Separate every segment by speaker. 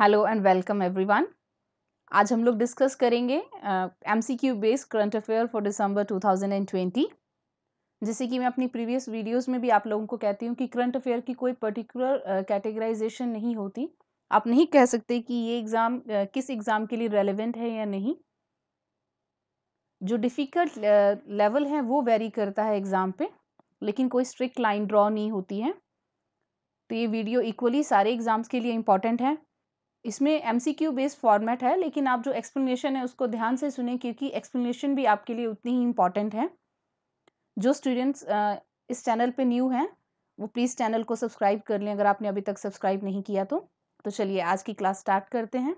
Speaker 1: Hello and welcome everyone आज हम लोग डिस्कस करेंगे M C Q based current affair for दिसंबर 2020 जैसे कि मैं अपनी प्रीवियस वीडियोस में भी आप लोगों को कहती हूँ कि करंट अफेयर की कोई पर्टिकुलर कैटेगराइजेशन uh, नहीं होती आप नहीं कह सकते कि ये एग्ज़ाम uh, किस एग्ज़ाम के लिए रेलिवेंट है या नहीं जो डिफ़िकल्ट लेवल है वो वेरी करता है एग्ज़ाम पे लेकिन कोई स्ट्रिक्ट लाइन ड्रॉ नहीं होती है तो ये वीडियो इक्वली सारे एग्ज़ाम्स के लिए इम्पॉर्टेंट है इसमें M C Q based format है लेकिन आप जो एक्सप्लेनेशन है उसको ध्यान से सुने क्योंकि एक्सप्लेनेशन भी आपके लिए उतनी ही इम्पॉर्टेंट है जो स्टूडेंट्स इस चैनल पे न्यू हैं वो प्लीज़ चैनल को सब्सक्राइब कर लें अगर आपने अभी तक सब्सक्राइब नहीं किया तो तो चलिए आज की क्लास स्टार्ट करते हैं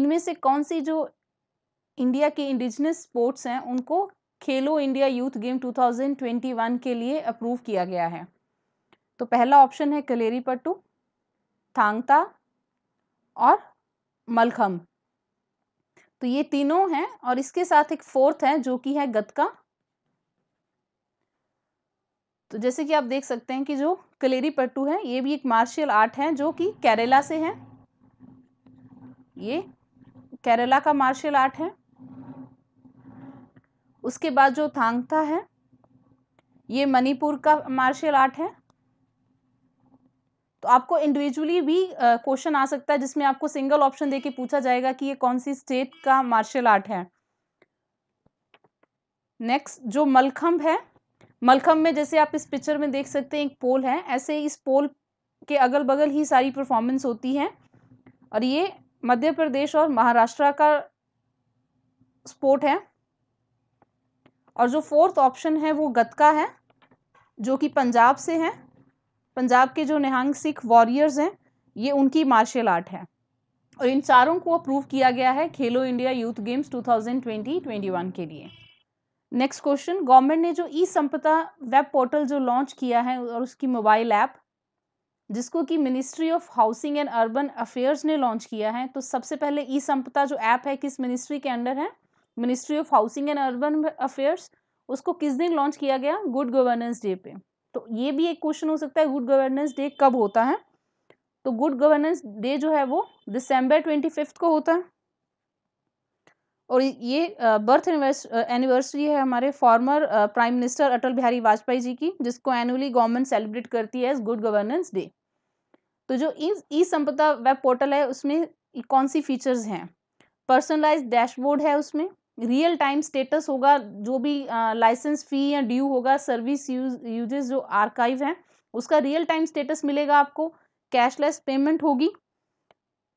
Speaker 1: इनमें से कौन सी जो इंडिया के इंडिजिनस स्पोर्ट्स हैं उनको खेलो इंडिया यूथ गेम 2021 के लिए अप्रूव किया गया है तो पहला ऑप्शन है कलेरी पट्टू थांगता और मलखम तो ये तीनों हैं और इसके साथ एक फोर्थ है जो कि है गतका तो जैसे कि आप देख सकते हैं कि जो कलेरी पट्टू है ये भी एक मार्शल आर्ट है जो कि केरला से है ये केरला का मार्शल आर्ट है उसके बाद जो थांगथा है ये मणिपुर का मार्शल आर्ट है तो आपको इंडिविजुअली भी क्वेश्चन आ सकता है जिसमें आपको सिंगल ऑप्शन देके पूछा जाएगा कि ये कौन सी स्टेट का मार्शल आर्ट है नेक्स्ट जो मलखम्ब है मलखम्ब में जैसे आप इस पिक्चर में देख सकते हैं एक पोल है ऐसे इस पोल के अगल बगल ही सारी परफॉर्मेंस होती है और ये मध्य प्रदेश और महाराष्ट्र का स्पोर्ट है और जो फोर्थ ऑप्शन है वो गतका है जो कि पंजाब से है पंजाब के जो निहंग सिख वॉरियर्स हैं ये उनकी मार्शल आर्ट है और इन चारों को अप्रूव किया गया है खेलो इंडिया यूथ गेम्स 2020-21 के लिए नेक्स्ट क्वेश्चन गवर्नमेंट ने जो ई संपदा वेब पोर्टल जो लॉन्च किया है और उसकी मोबाइल ऐप जिसको कि ministry of housing and urban affairs ने लॉन्च किया है तो सबसे पहले ई संपदा जो ऐप है किस मिनिस्ट्री के अंडर है ministry of housing and urban affairs उसको किस दिन लॉन्च किया गया गुड गवर्नेंस डे पे तो ये भी एक क्वेश्चन हो सकता है गुड गवर्नेंस डे कब होता है तो गुड गवर्नेंस डे जो है वो दिसंबर ट्वेंटी फिफ्थ को होता है और ये बर्थ एनिवर्सरी है हमारे former prime minister Atal Bihari Vajpayee ji की जिसको एनुअली गवर्नमेंट सेलिब्रेट करती है एज गुड गवर्नेंस डे तो जो ई संपदा वेब पोर्टल है उसमें कौन सी फीचर्स हैं पर्सनलाइज डैशबोर्ड है उसमें रियल टाइम स्टेटस होगा जो भी लाइसेंस फी या ड्यू होगा सर्विस यूज यूजेस जो आर्काइव है उसका रियल टाइम स्टेटस मिलेगा आपको कैशलेस पेमेंट होगी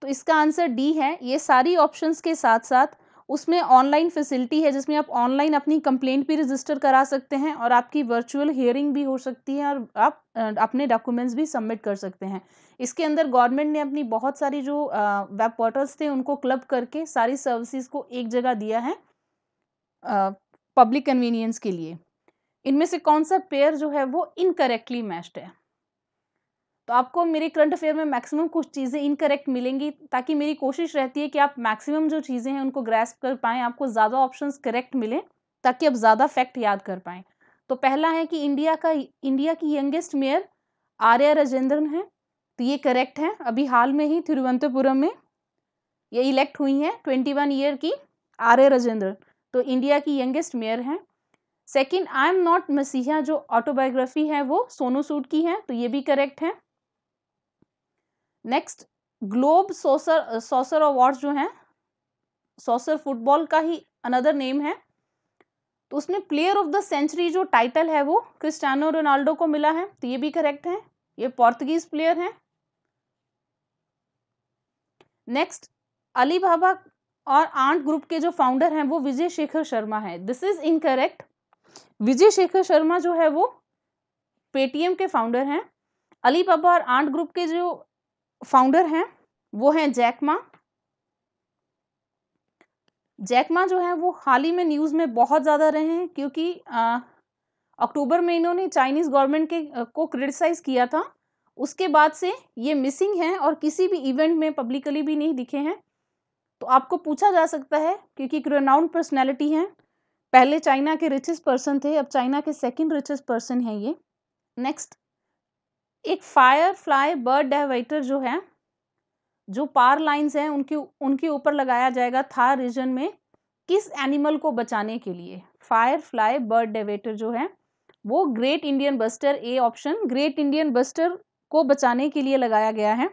Speaker 1: तो इसका आंसर डी है ये सारी ऑप्शंस के साथ साथ उसमें ऑनलाइन फैसिलिटी है जिसमें आप ऑनलाइन अपनी कंप्लेंट भी रजिस्टर करा सकते हैं और आपकी वर्चुअल हियरिंग भी हो सकती है और आप अपने डॉक्यूमेंट्स भी सबमिट कर सकते हैं इसके अंदर गवर्नमेंट ने अपनी बहुत सारी जो वेब पोर्टल्स थे उनको क्लब करके सारी सर्विसेज को एक जगह दिया है पब्लिक कन्वीनियंस के लिए इनमें से कौन सा पेयर जो है वो इनकरेक्टली मैच्ड है तो आपको मेरे करंट अफेयर में मैक्सिमम कुछ चीज़ें इनकरेक्ट मिलेंगी ताकि मेरी कोशिश रहती है कि आप मैक्सिमम जो चीज़ें हैं उनको ग्रेस्प कर पाएँ आपको ज़्यादा ऑप्शंस करेक्ट मिलें ताकि आप ज़्यादा फैक्ट याद कर पाएँ तो पहला है कि इंडिया का इंडिया की यंगेस्ट मेयर आर्य राजेंद्रन है तो ये करेक्ट है अभी हाल में ही तिरुवनंतपुरम में ये इलेक्ट हुई हैं ट्वेंटी वन ईयर की आर्य राजेंद्रन तो इंडिया की यंगेस्ट मेयर हैं second I am not messiah जो ऑटोबायोग्राफी है वो सोनू सूट की है तो ये भी करेक्ट है next globe soccer soccer award जो हैं सोसर फुटबॉल का ही अनदर नेम है तो उसमें प्लेयर ऑफ द सेंचुरी जो टाइटल है वो क्रिस्टानो रोनाल्डो को मिला है तो ये भी करेक्ट है ये पोर्तुगीज प्लेयर हैं नेक्स्ट अली बाबा और आंट ग्रुप के जो फाउंडर हैं वो विजय शेखर शर्मा है this is incorrect Vijay Shekhar Sharma जो है वो पेटीएम के फाउंडर हैं अली बाबा और आंट ग्रुप के जो फाउंडर हैं वो हैं जैकमा जैकमा जो है वो हाल ही में न्यूज़ में बहुत ज़्यादा रहे हैं क्योंकि अक्टूबर में इन्होंने चाइनीज़ गवर्नमेंट के आ, को क्रिटिसाइज किया था उसके बाद से ये मिसिंग हैं और किसी भी इवेंट में पब्लिकली भी नहीं दिखे हैं तो आपको पूछा जा सकता है क्योंकि एक रेनाउंड पर्सनैलिटी हैं पहले चाइना के रिचेस्ट पर्सन थे अब चाइना के सेकंड रिचेस्ट पर्सन हैं ये नेक्स्ट एक फायर फ्लाई बर्ड डेवाइटर जो है जो पार लाइंस हैं उनके उनके ऊपर लगाया जाएगा थार रीजन में किस एनिमल को बचाने के लिए फायर फ्लाई बर्ड डेवेटर जो है वो great Indian bustard A option great Indian bustard को बचाने के लिए लगाया गया है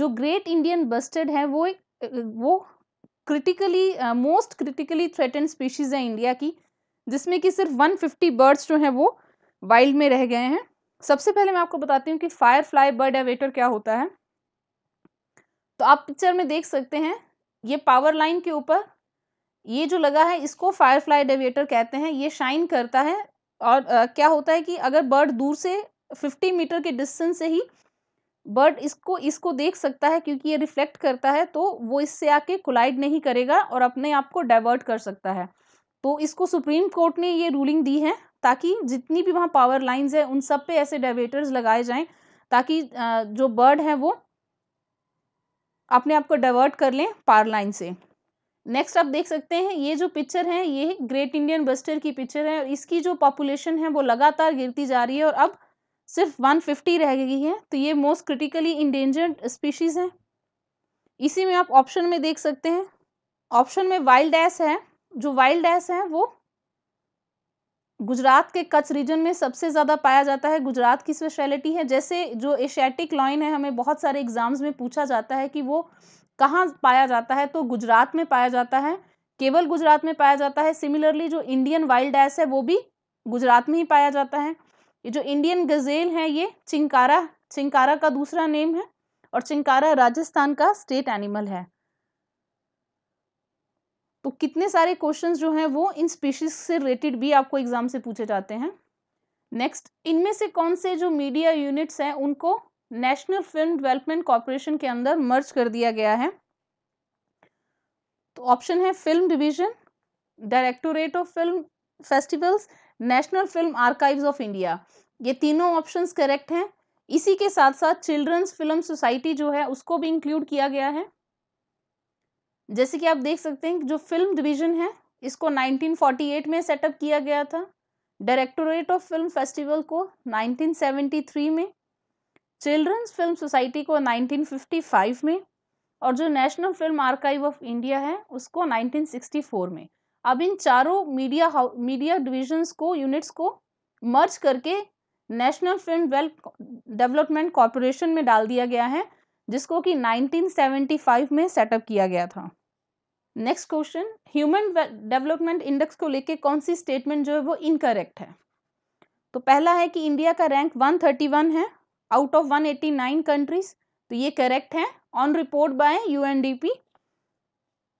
Speaker 1: जो ग्रेट इंडियन बस्टर्ड है वो एक वो critically most critically threatened species है इंडिया की जिसमें कि सिर्फ 150 बर्ड्स जो हैं वो वाइल्ड में रह गए हैं सबसे पहले मैं आपको बताती हूँ कि फायर फ्लाई बर्ड एवेटर क्या होता है तो आप पिक्चर में देख सकते हैं ये पावर लाइन के ऊपर ये जो लगा है इसको फायर फ्लाई डेविएटर कहते हैं ये शाइन करता है और आ, uh, क्या होता है कि अगर बर्ड दूर से फिफ्टी मीटर के डिस्टेंस से ही बर्ड इसको इसको देख सकता है क्योंकि ये रिफ्लेक्ट करता है तो वो इससे आके कोलाइड नहीं करेगा और अपने आप को डाइवर्ट कर सकता है तो इसको सुप्रीम कोर्ट ने ये रूलिंग दी है ताकि जितनी भी वहाँ पावर लाइंस है उन सब पे ऐसे डाइवेटर्स लगाए जाएं ताकि जो बर्ड हैं वो अपने आप को डाइवर्ट कर लें पावर लाइन से नेक्स्ट आप देख सकते हैं ये जो पिक्चर है ये ग्रेट इंडियन बस्टर की पिक्चर है और इसकी जो पॉपुलेशन है वो लगातार गिरती जा रही है और अब सिर्फ 150 रह गई है तो ये मोस्ट क्रिटिकली इंडेंजर्ड स्पीशीज़ हैं इसी में आप ऑप्शन में देख सकते हैं ऑप्शन में वाइल्ड एस है जो वाइल्ड एस है वो गुजरात के कच्छ रीजन में सबसे ज़्यादा पाया जाता है गुजरात की स्पेशलिटी है जैसे जो एशियाटिक लॉइन है हमें बहुत सारे एग्ज़ाम्स में पूछा जाता है कि वो कहाँ पाया जाता है तो गुजरात में पाया जाता है केवल गुजरात में पाया जाता है सिमिलरली जो इंडियन वाइल्ड एस है वो भी गुजरात में ही पाया जाता है ये जो इंडियन गजेल है ये चिंकारा चिंकारा का दूसरा नेम है और चिंकारा राजस्थान का स्टेट एनिमल है तो कितने सारे क्वेश्चंस जो हैं वो इन स्पीशीज से रिलेटेड भी आपको एग्जाम से पूछे जाते हैं नेक्स्ट इनमें से कौन से जो मीडिया यूनिट्स हैं उनको नेशनल फिल्म डेवलपमेंट कॉरपोरेशन के अंदर मर्ज कर दिया गया है तो ऑप्शन है film division directorate of film festivals national film archives of India ये तीनों ऑप्शंस करेक्ट हैं इसी के साथ साथ चिल्ड्रंस फिल्म सोसाइटी जो है उसको भी इंक्लूड किया गया है जैसे कि आप देख सकते हैं जो फिल्म डिवीजन है इसको 1948 में सेटअप किया गया था डायरेक्टोरेट ऑफ फिल्म फेस्टिवल को 1973 में चिल्ड्रंस फिल्म सोसाइटी को 1955 में और जो national film archive of India है उसको 1964 में अब इन चारों मीडिया मीडिया डिविजन्स को यूनिट्स को मर्ज करके national film wealth development corporation में डाल दिया गया है जिसको कि 1975 में सेटअप किया गया था next question human development index को लेके कौन सी स्टेटमेंट जो है वो इनकरेक्ट है तो पहला है कि इंडिया का रैंक 131 है आउट ऑफ 189 कंट्रीज तो ये करेक्ट है on report by UNDP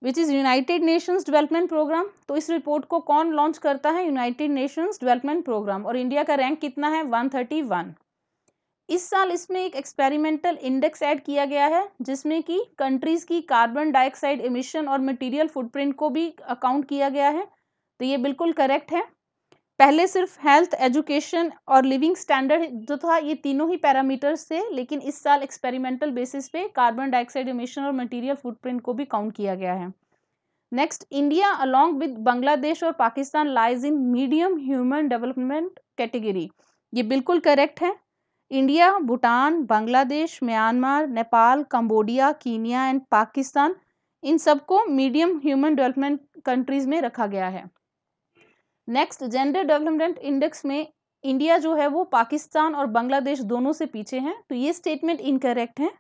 Speaker 1: which is United Nations Development Programme तो इस रिपोर्ट को कौन लॉन्च करता है यूनाइटेड नेशंस डेवलपमेंट प्रोग्राम और इंडिया का रैंक कितना है 131 इस साल इसमें एक एक्सपेरिमेंटल इंडेक्स ऐड किया गया है जिसमें कि कंट्रीज़ की कार्बन डाइऑक्साइड इमिशन और मटेरियल फुटप्रिंट को भी अकाउंट किया गया है तो ये बिल्कुल करेक्ट है पहले सिर्फ हेल्थ एजुकेशन और लिविंग स्टैंडर्ड जो था ये तीनों ही पैरामीटर्स थे लेकिन इस साल एक्सपेरिमेंटल बेसिस पे कार्बन डाइऑक्साइड इमिशन और मटेरियल फुटप्रिंट को भी काउंट किया गया है next India along with Bangladesh और Pakistan lies in medium human development category ये बिल्कुल करेक्ट है India Bhutan Bangladesh Myanmar Nepal Cambodia Kenya and Pakistan इन सबको मीडियम ह्यूमन डेवलपमेंट कंट्रीज़ में रखा गया है नेक्स्ट जेंडर डेवलपमेंट इंडेक्स में इंडिया जो है वो पाकिस्तान और बांग्लादेश दोनों से पीछे हैं तो ये स्टेटमेंट इनकरेक्ट है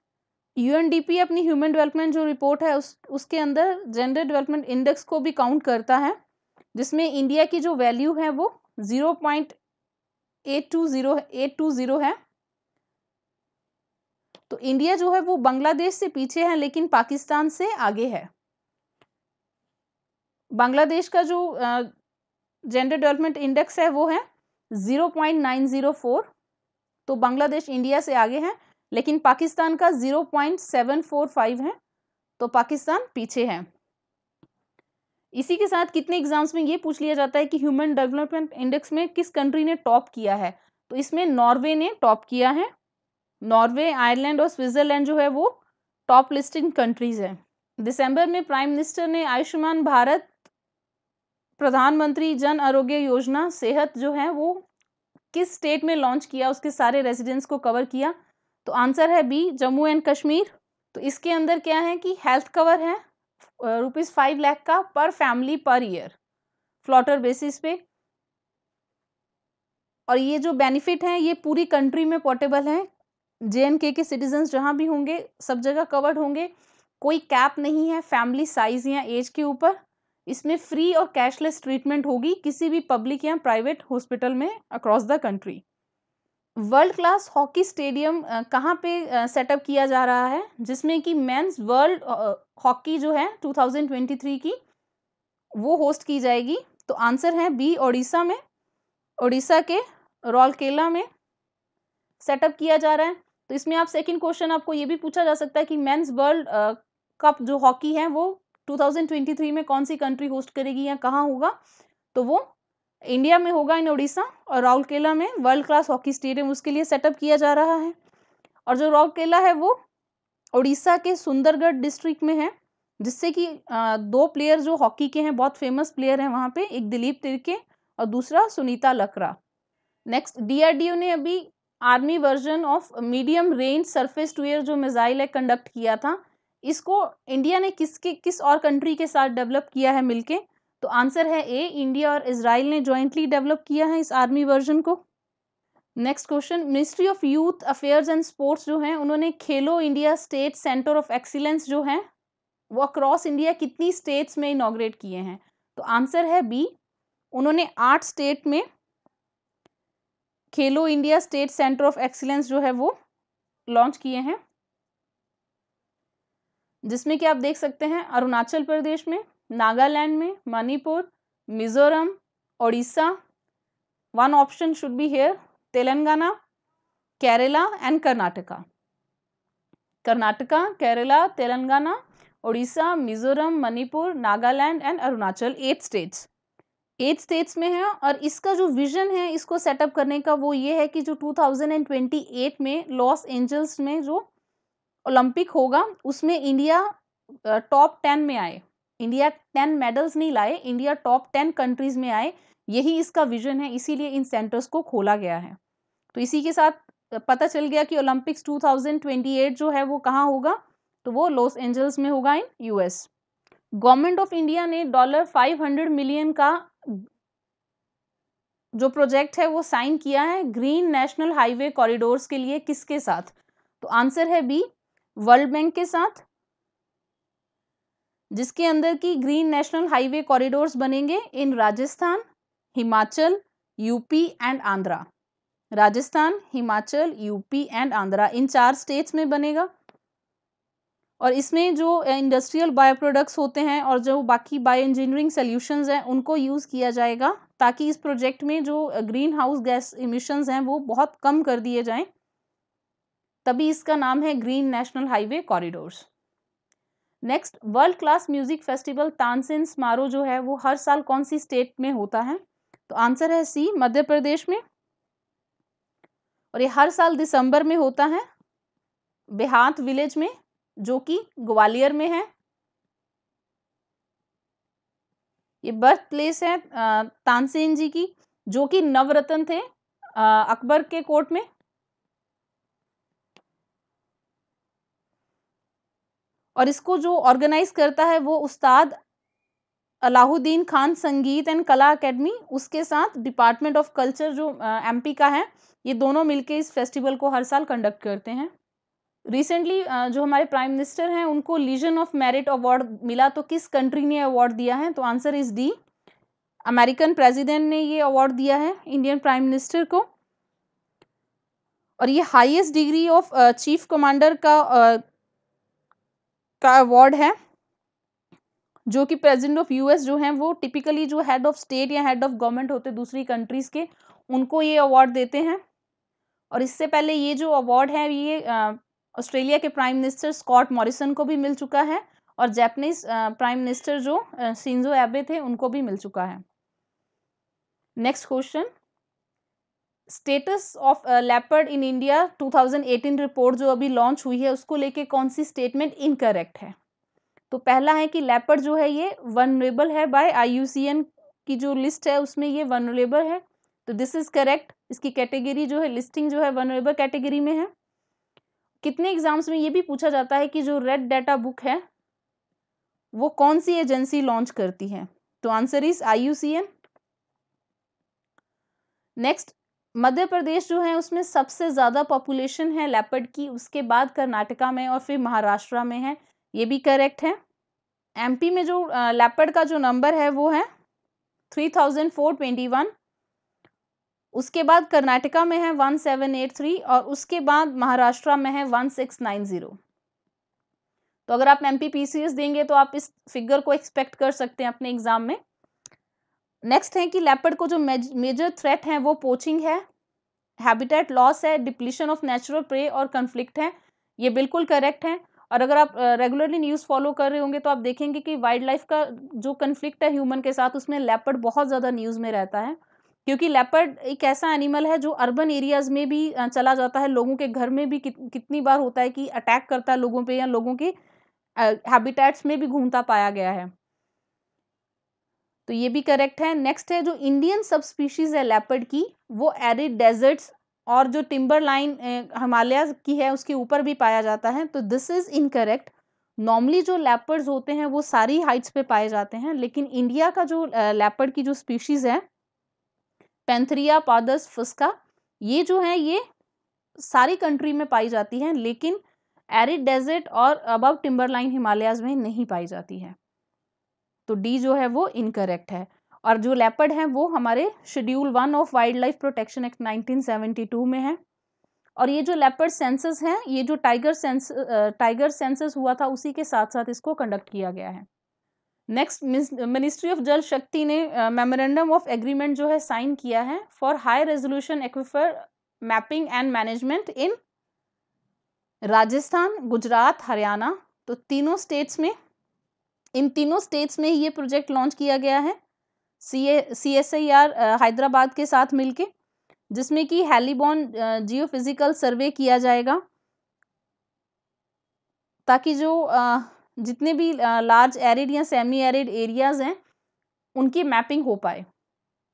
Speaker 1: यूएनडीपी अपनी ह्यूमन डेवलपमेंट जो रिपोर्ट है उस उसके अंदर जेंडर डेवलपमेंट इंडेक्स को भी काउंट करता है जिसमें इंडिया की जो वैल्यू है वो zero point eight two zero eight two zero है तो इंडिया जो है वो बांग्लादेश से पीछे है लेकिन पाकिस्तान से आगे है बांग्लादेश का जो जेंडर डेवलपमेंट इंडेक्स है वो है zero point nine zero four तो बांग्लादेश इंडिया से आगे है लेकिन पाकिस्तान का zero point seven four five है तो पाकिस्तान पीछे है इसी के साथ कितने एग्जाम्स में ये पूछ लिया जाता है कि ह्यूमन डेवलपमेंट इंडेक्स में किस कंट्री ने टॉप किया है तो इसमें नॉर्वे ने टॉप किया है नॉर्वे आयरलैंड और स्विट्जरलैंड जो है वो टॉप लिस्टिंग कंट्रीज है दिसंबर में प्राइम मिनिस्टर ने आयुष्मान भारत प्रधानमंत्री जन आरोग्य योजना सेहत जो है वो किस स्टेट में लॉन्च किया उसके सारे रेजिडेंट्स को कवर किया तो आंसर है बी जम्मू एंड कश्मीर तो इसके अंदर क्या है कि हेल्थ कवर है रुपीज़ फाइव लैख का per family per year फ्लॉटर basis पे और ये जो बेनिफिट है ये पूरी कंट्री में पोर्टेबल है जे के सिटीजन्स जहाँ भी होंगे सब जगह कवर्ड होंगे कोई कैप नहीं है फैमिली साइज या एज के ऊपर इसमें फ्री और कैशलेस ट्रीटमेंट होगी किसी भी पब्लिक या प्राइवेट हॉस्पिटल में across the country world class hockey stadium कहाँ पे सेटअप किया जा रहा है जिसमें कि मेंस वर्ल्ड हॉकी जो है 2023 की वो होस्ट की जाएगी तो आंसर है बी ओडिशा में ओडिशा के रॉलकेला में सेटअप किया जा रहा है तो इसमें आप सेकंड क्वेश्चन आपको ये भी पूछा जा सकता है कि मेंस वर्ल्ड कप जो हॉकी है वो 2023 में कौन सी कंट्री होस्ट करेगी या कहाँ होगा तो वो इंडिया में होगा इन उड़ीसा और राउरकेला में वर्ल्ड क्लास हॉकी स्टेडियम उसके लिए सेटअप किया जा रहा है और जो राउरकेला है वो उड़ीसा के सुंदरगढ़ डिस्ट्रिक्ट में है जिससे कि दो प्लेयर जो हॉकी के हैं बहुत फेमस प्लेयर हैं वहाँ पे एक दिलीप तिरके और दूसरा सुनीता लकरा नेक्स्ट डी ने अभी army version of medium range surface to air जो मिजाइल है कंडक्ट किया था इसको इंडिया ने किसके किस और कंट्री के साथ डेवलप किया है मिलके तो आंसर है ए इंडिया और इसराइल ने जॉइंटली डेवलप किया है इस आर्मी वर्जन को next question ministry of youth affairs and sports जो हैं उन्होंने Khelo India state centre of excellence जो है वो अक्रॉस इंडिया कितनी स्टेट्स में इनाग्रेट किए हैं तो आंसर है बी उन्होंने आठ स्टेट में Khelo India state centre of excellence जो है वो लॉन्च किए हैं जिसमें कि आप देख सकते हैं अरुणाचल प्रदेश में नागालैंड में Manipur Mizoram Odisha one option should be here Telangana Kerala and Karnataka Karnataka Kerala Telangana Orissa Mizoram Manipur Nagaland and Arunachal eight states eight states में है और इसका जो विजन है इसको सेटअप करने का वो ये है कि जो 2028 में लॉस एंजल्स में जो ओलंपिक होगा उसमें इंडिया टॉप टेन में आए इंडिया टेन मेडल्स नहीं लाए इंडिया टॉप टेन कंट्रीज में आए यही इसका विजन है इसीलिए इन सेंटर्स को खोला गया है तो इसी के साथ पता चल गया कि ओलंपिक्स 2028 जो है वो कहाँ होगा तो वो लॉस एंजल्स में होगा in US government of India ने डॉलर 500 मिलियन का जो प्रोजेक्ट है वो साइन किया है ग्रीन नेशनल हाईवे कॉरिडोर्स के लिए किसके साथ तो आंसर है बी वर्ल्ड बैंक के साथ जिसके अंदर की ग्रीन नेशनल हाईवे कॉरिडोर्स बनेंगे in Rajasthan Himachal UP and Andhra Rajasthan Himachal UP and Andhra इन चार स्टेट्स में बनेगा और इसमें जो इंडस्ट्रियल बायो प्रोडक्ट्स होते हैं और जो बाकी बायो इंजीनियरिंग सोल्यूशन हैं उनको यूज़ किया जाएगा ताकि इस प्रोजेक्ट में जो ग्रीन हाउस गैस इमिशंस हैं वो बहुत कम कर दिए जाएं तभी इसका नाम है green national highway corridors next world class music festival Tansen समारोह जो है वो हर साल कौन सी स्टेट में होता है तो आंसर है सी मध्य प्रदेश में और ये हर साल दिसंबर में होता है बेहात विलेज में जो कि ग्वालियर में है ये बर्थ प्लेस है तानसेन जी की जो कि नवरत्न थे अकबर के कोर्ट में और इसको जो ऑर्गेनाइज करता है वो उस्ताद अलाहुद्दीन खान संगीत एंड कला एकेडमी उसके साथ डिपार्टमेंट ऑफ कल्चर जो एमपी का है ये दोनों मिलके इस फेस्टिवल को हर साल कंडक्ट करते हैं रिसेंटली जो हमारे प्राइम मिनिस्टर हैं उनको लीजन ऑफ मेरिट अवार्ड मिला तो किस कंट्री ने अवार्ड दिया है तो answer is D American president ने ये अवार्ड दिया है इंडियन प्राइम मिनिस्टर को और ये highest degree of chief commander का का अवार्ड है जो कि प्रेसिडेंट ऑफ यूएस जो हैं वो टिपिकली जो हेड ऑफ स्टेट या हेड ऑफ गवर्नमेंट होते दूसरी कंट्रीज़ के उनको ये अवार्ड देते हैं और इससे पहले ये जो अवार्ड है ये ऑस्ट्रेलिया के प्राइम मिनिस्टर स्कॉट मॉरिसन को भी मिल चुका है और जैपनीज प्राइम मिनिस्टर जो सिंजो एबे थे उनको भी मिल चुका है next question status of leopard in India 2018 report जो अभी लॉन्च हुई है उसको लेके कौन सी स्टेटमेंट इनकरेक्ट है तो पहला है कि लेपर्ड जो है ये वनरेबल है बाय आईयूसीएन की जो लिस्ट है उसमें ये वनरेबल है तो दिस इज करेक्ट इसकी कैटेगरी जो है लिस्टिंग जो है वनरेबल कैटेगरी में है कितने एग्जाम्स में ये भी पूछा जाता है कि जो रेड डाटा बुक है वो कौन सी एजेंसी लॉन्च करती है तो answer is I next Madhya Pradesh जो है उसमें सबसे ज़्यादा पॉपुलेशन है लेपर्ड की उसके बाद कर्नाटका में और फिर महाराष्ट्र में है ये भी करेक्ट है एमपी में जो लेपर्ड का जो नंबर है वो है three thousand four twenty one उसके बाद कर्नाटका में है वन सेवन एट थ्री और उसके बाद महाराष्ट्र में है वन सिक्स नाइन ज़ीरो तो अगर आप एम पी देंगे तो आप इस फिगर को एक्सपेक्ट कर सकते हैं अपने एग्ज़ाम में नेक्स्ट है कि लेपर्ड को जो मेजर थ्रेट है वो पोचिंग है हैबिटेट लॉस है डिप्लीशन ऑफ नेचुरल प्रे और कन्फ्लिक्ट है ये बिल्कुल करेक्ट है और अगर आप रेगुलरली न्यूज़ फॉलो कर रहे होंगे तो आप देखेंगे कि वाइल्ड लाइफ का जो कन्फ्लिक्ट है ह्यूमन के साथ उसमें लेपर्ड बहुत ज़्यादा न्यूज़ में रहता है क्योंकि लेपर्ड एक ऐसा एनिमल है जो अर्बन एरियाज़ में भी चला जाता है लोगों के घर में भी कि, कितनी बार होता है कि अटैक करता है लोगों पे या लोगों की हैबिटेट्स में भी घूमता पाया गया है तो ये भी करेक्ट है नेक्स्ट है जो इंडियन सब स्पीशीज़ है लेपर्ड की वो एरिड डेजर्ट्स और जो टिम्बर लाइन हिमालय की है उसके ऊपर भी पाया जाता है तो दिस इज़ इनकरेक्ट नॉर्मली जो लेपर्ड्स होते हैं वो सारी हाइट्स पे पाए जाते हैं लेकिन इंडिया का जो लेपर्ड की जो स्पीशीज़ है पेंथरिया पादस फस्का ये जो है ये सारी कंट्री में पाई जाती है लेकिन एरिड डेजर्ट और अबव टिम्बर लाइन हिमालयाज में नहीं पाई जाती है तो डी जो है वो इनकरेक्ट है और जो लेपर्ड है वो हमारे schedule one of wildlife protection act 1972 में है और ये जो लेपर्ड सेंसस हैं ये जो टाइगर सेंस टाइगर सेंसस हुआ था उसी के साथ साथ इसको कंडक्ट किया गया है नेक्स्ट मिनिस्ट्री ऑफ जल शक्ति ने मेमोरेंडम ऑफ एग्रीमेंट जो है साइन किया है for high resolution aquifer mapping and management in Rajasthan Gujarat Haryana तो तीनों स्टेट्स में इन तीनों स्टेट्स में ये प्रोजेक्ट लॉन्च किया गया है C A C S I R Hyderabad के साथ मिलके जिसमें कि हेलीबॉन जियोफिजिकल सर्वे किया जाएगा ताकि जो जितने भी लार्ज एरिड या सेमी एरिड एरियाज हैं उनकी मैपिंग हो पाए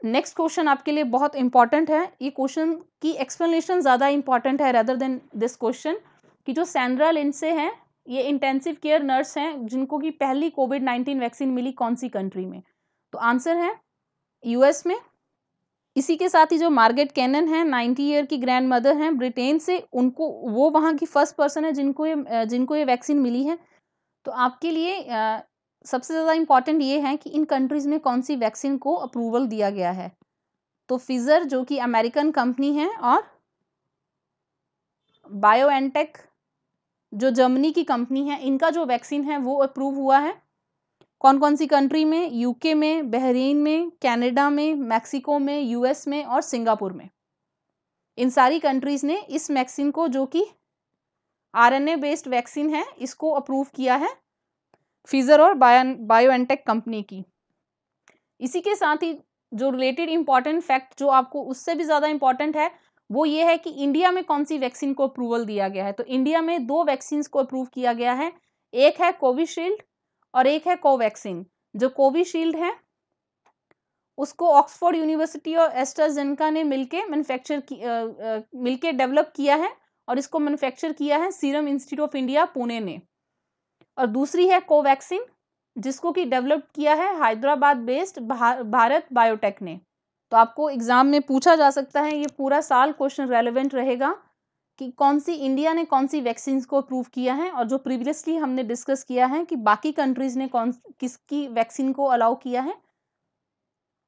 Speaker 1: नेक्स्ट क्वेश्चन आपके लिए बहुत इंपॉर्टेंट है ये क्वेश्चन की एक्सप्लेनेशन ज़्यादा इंपॉर्टेंट है रेदर देन दिस क्वेश्चन कि जो सैंड्रा लिंसे हैं ये इंटेंसिव केयर नर्स हैं जिनको की पहली कोविड नाइन्टीन वैक्सीन मिली कौन सी कंट्री में तो आंसर है यूएस में इसी के साथ ही जो मार्गेट कैनन है नाइन्टी ईयर की ग्रैंड मदर हैं ब्रिटेन से उनको वो वहाँ की फर्स्ट पर्सन है जिनको ये जिनको ये वैक्सीन मिली है तो आपके लिए आ, सबसे ज़्यादा इम्पॉर्टेंट ये है कि इन कंट्रीज़ में कौन सी वैक्सीन को अप्रूवल दिया गया है तो फिज़र जो कि अमेरिकन कंपनी है और बायो एनटेक जो जर्मनी की कंपनी है इनका जो वैक्सीन है वो अप्रूव हुआ है कौन कौन सी कंट्री में यूके में बहरीन में कनाडा में मैक्सिको में यूएस में और सिंगापुर में इन सारी कंट्रीज़ ने इस वैक्सीन को जो कि आरएनए बेस्ड वैक्सीन है इसको अप्रूव किया है फीज़र और बायो एनटेक कंपनी की इसी के साथ ही जो रिलेटेड इम्पॉर्टेंट फैक्ट जो आपको उससे भी ज़्यादा इम्पॉर्टेंट है वो ये है कि इंडिया में कौन सी वैक्सीन को अप्रूवल दिया गया है तो इंडिया में दो वैक्सीन को अप्रूव किया गया है एक है कोविशील्ड और एक है कोवैक्सीन जो कोविशील्ड है उसको ऑक्सफोर्ड यूनिवर्सिटी और एस्ट्राजेनका ने मिलके मैन्युफैक्चर मिलके डेवलप किया है और इसको मैन्युफैक्चर किया है Serum Institute of India Pune ने और दूसरी है कोवैक्सीन जिसको कि डेवलप किया है हैदराबाद बेस्ड भारत बायोटेक ने तो आपको एग्ज़ाम में पूछा जा सकता है ये पूरा साल क्वेश्चन रेलिवेंट रहेगा कि कौन सी इंडिया ने कौन सी वैक्सीन को अप्रूव किया है और जो प्रीवियसली हमने डिस्कस किया है कि बाकी कंट्रीज़ ने कौन किसकी वैक्सीन को अलाउ किया है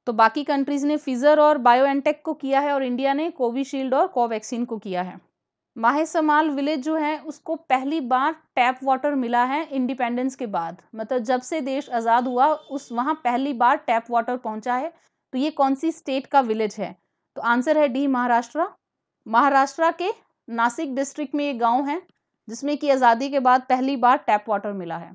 Speaker 1: तो बाकी कंट्रीज़ ने फिजर और बायो को किया है और इंडिया ने कोविशील्ड और कोवैक्सीन को किया है माहेसमाल विलेज जो है उसको पहली बार टैप वाटर मिला है इंडिपेंडेंस के बाद मतलब जब से देश आज़ाद हुआ उस वहाँ पहली बार टैप वाटर पहुँचा है तो ये कौन सी स्टेट का विलेज है तो आंसर है डी महाराष्ट्र महाराष्ट्र के नासिक डिस्ट्रिक्ट में ये गांव है जिसमें कि आज़ादी के बाद पहली बार टैप वाटर मिला है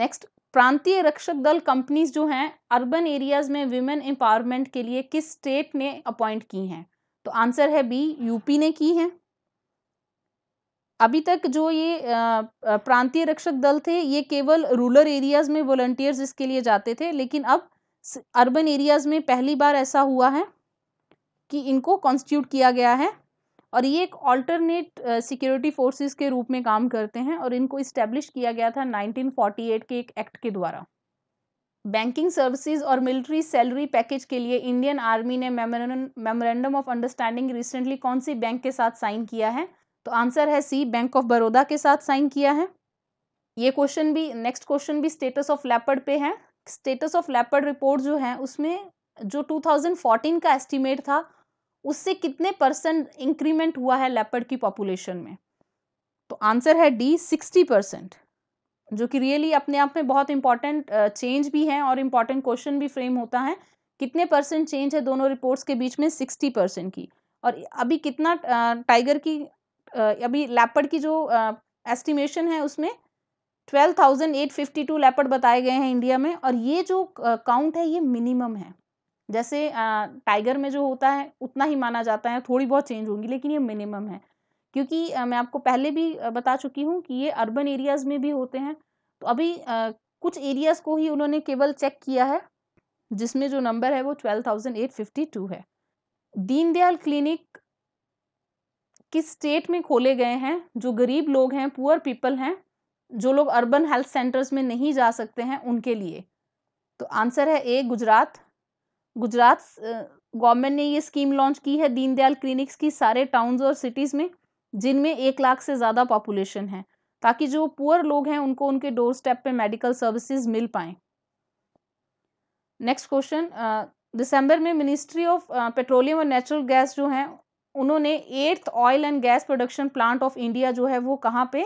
Speaker 1: नेक्स्ट प्रांतीय रक्षक दल कंपनीज जो हैं अर्बन एरियाज में वुमेन एम्पावरमेंट के लिए किस स्टेट ने अपॉइंट की हैं तो आंसर है बी यूपी ने की हैं अभी तक जो ये प्रांतीय रक्षक दल थे ये केवल रूरल एरियाज में वॉलंटियर्स इसके लिए जाते थे लेकिन अब अर्बन एरियाज़ में पहली बार ऐसा हुआ है कि इनको कॉन्स्टिट्यूट किया गया है और ये एक ऑल्टरनेट सिक्योरिटी फोर्सेस के रूप में काम करते हैं और इनको इस्टेब्लिश किया गया था 1948 के एक एक्ट के द्वारा बैंकिंग सर्विसेज और मिलिट्री सैलरी पैकेज के लिए इंडियन आर्मी ने मेमोरेंडम ऑफ अंडरस्टैंडिंग रिसेंटली कौन सी बैंक के साथ साइन किया है तो आंसर है सी बैंक ऑफ बड़ौदा के साथ साइन किया है ये क्वेश्चन भी नेक्स्ट क्वेश्चन भी स्टेटस ऑफ लेपर्ड पे है स्टेटस ऑफ लेपर्ड रिपोर्ट जो है उसमें जो 2014 का एस्टीमेट था उससे कितने परसेंट इंक्रीमेंट हुआ है लेपर्ड की पॉपुलेशन में तो आंसर है डी सिक्सटी परसेंट जो कि रियली अपने आप में बहुत इंपॉर्टेंट चेंज भी है और इम्पॉर्टेंट क्वेश्चन भी फ्रेम होता है कितने परसेंट चेंज है दोनों रिपोर्ट्स के बीच में सिक्सटी परसेंट की और अभी कितना टाइगर की अभी लैपर्ड की जो एस्टिमेशन है उसमें twelve thousand eight fifty two leopard बताए गए हैं इंडिया में और ये जो काउंट है ये मिनिमम है जैसे टाइगर में जो होता है उतना ही माना जाता है थोड़ी बहुत चेंज होंगी लेकिन ये मिनिमम है क्योंकि मैं आपको पहले भी बता चुकी हूँ कि ये अर्बन एरियाज़ में भी होते हैं तो अभी कुछ एरियाज़ को ही उन्होंने केवल चेक किया है जिसमें जो नंबर है वो twelve thousand eight fifty two है दीनदयाल क्लिनिक किस स्टेट में खोले गए हैं जो गरीब लोग हैं पुअर पीपल हैं जो लोग अर्बन हेल्थ सेंटर्स में नहीं जा सकते हैं उनके लिए तो आंसर है ए गुजरात गुजरात गवर्नमेंट ने ये स्कीम लॉन्च की है दीनदयाल क्लिनिक्स की सारे टाउन्स और सिटीज़ में जिनमें एक लाख से ज़्यादा पॉपुलेशन है ताकि जो पुअर लोग हैं उनको उनके डोर स्टेप पे मेडिकल सर्विसेज मिल पाए नेक्स्ट क्वेश्चन दिसंबर में मिनिस्ट्री ऑफ पेट्रोलियम और नेचुरल गैस जो है उन्होंने eighth oil and gas production plant of India जो है वो कहाँ पे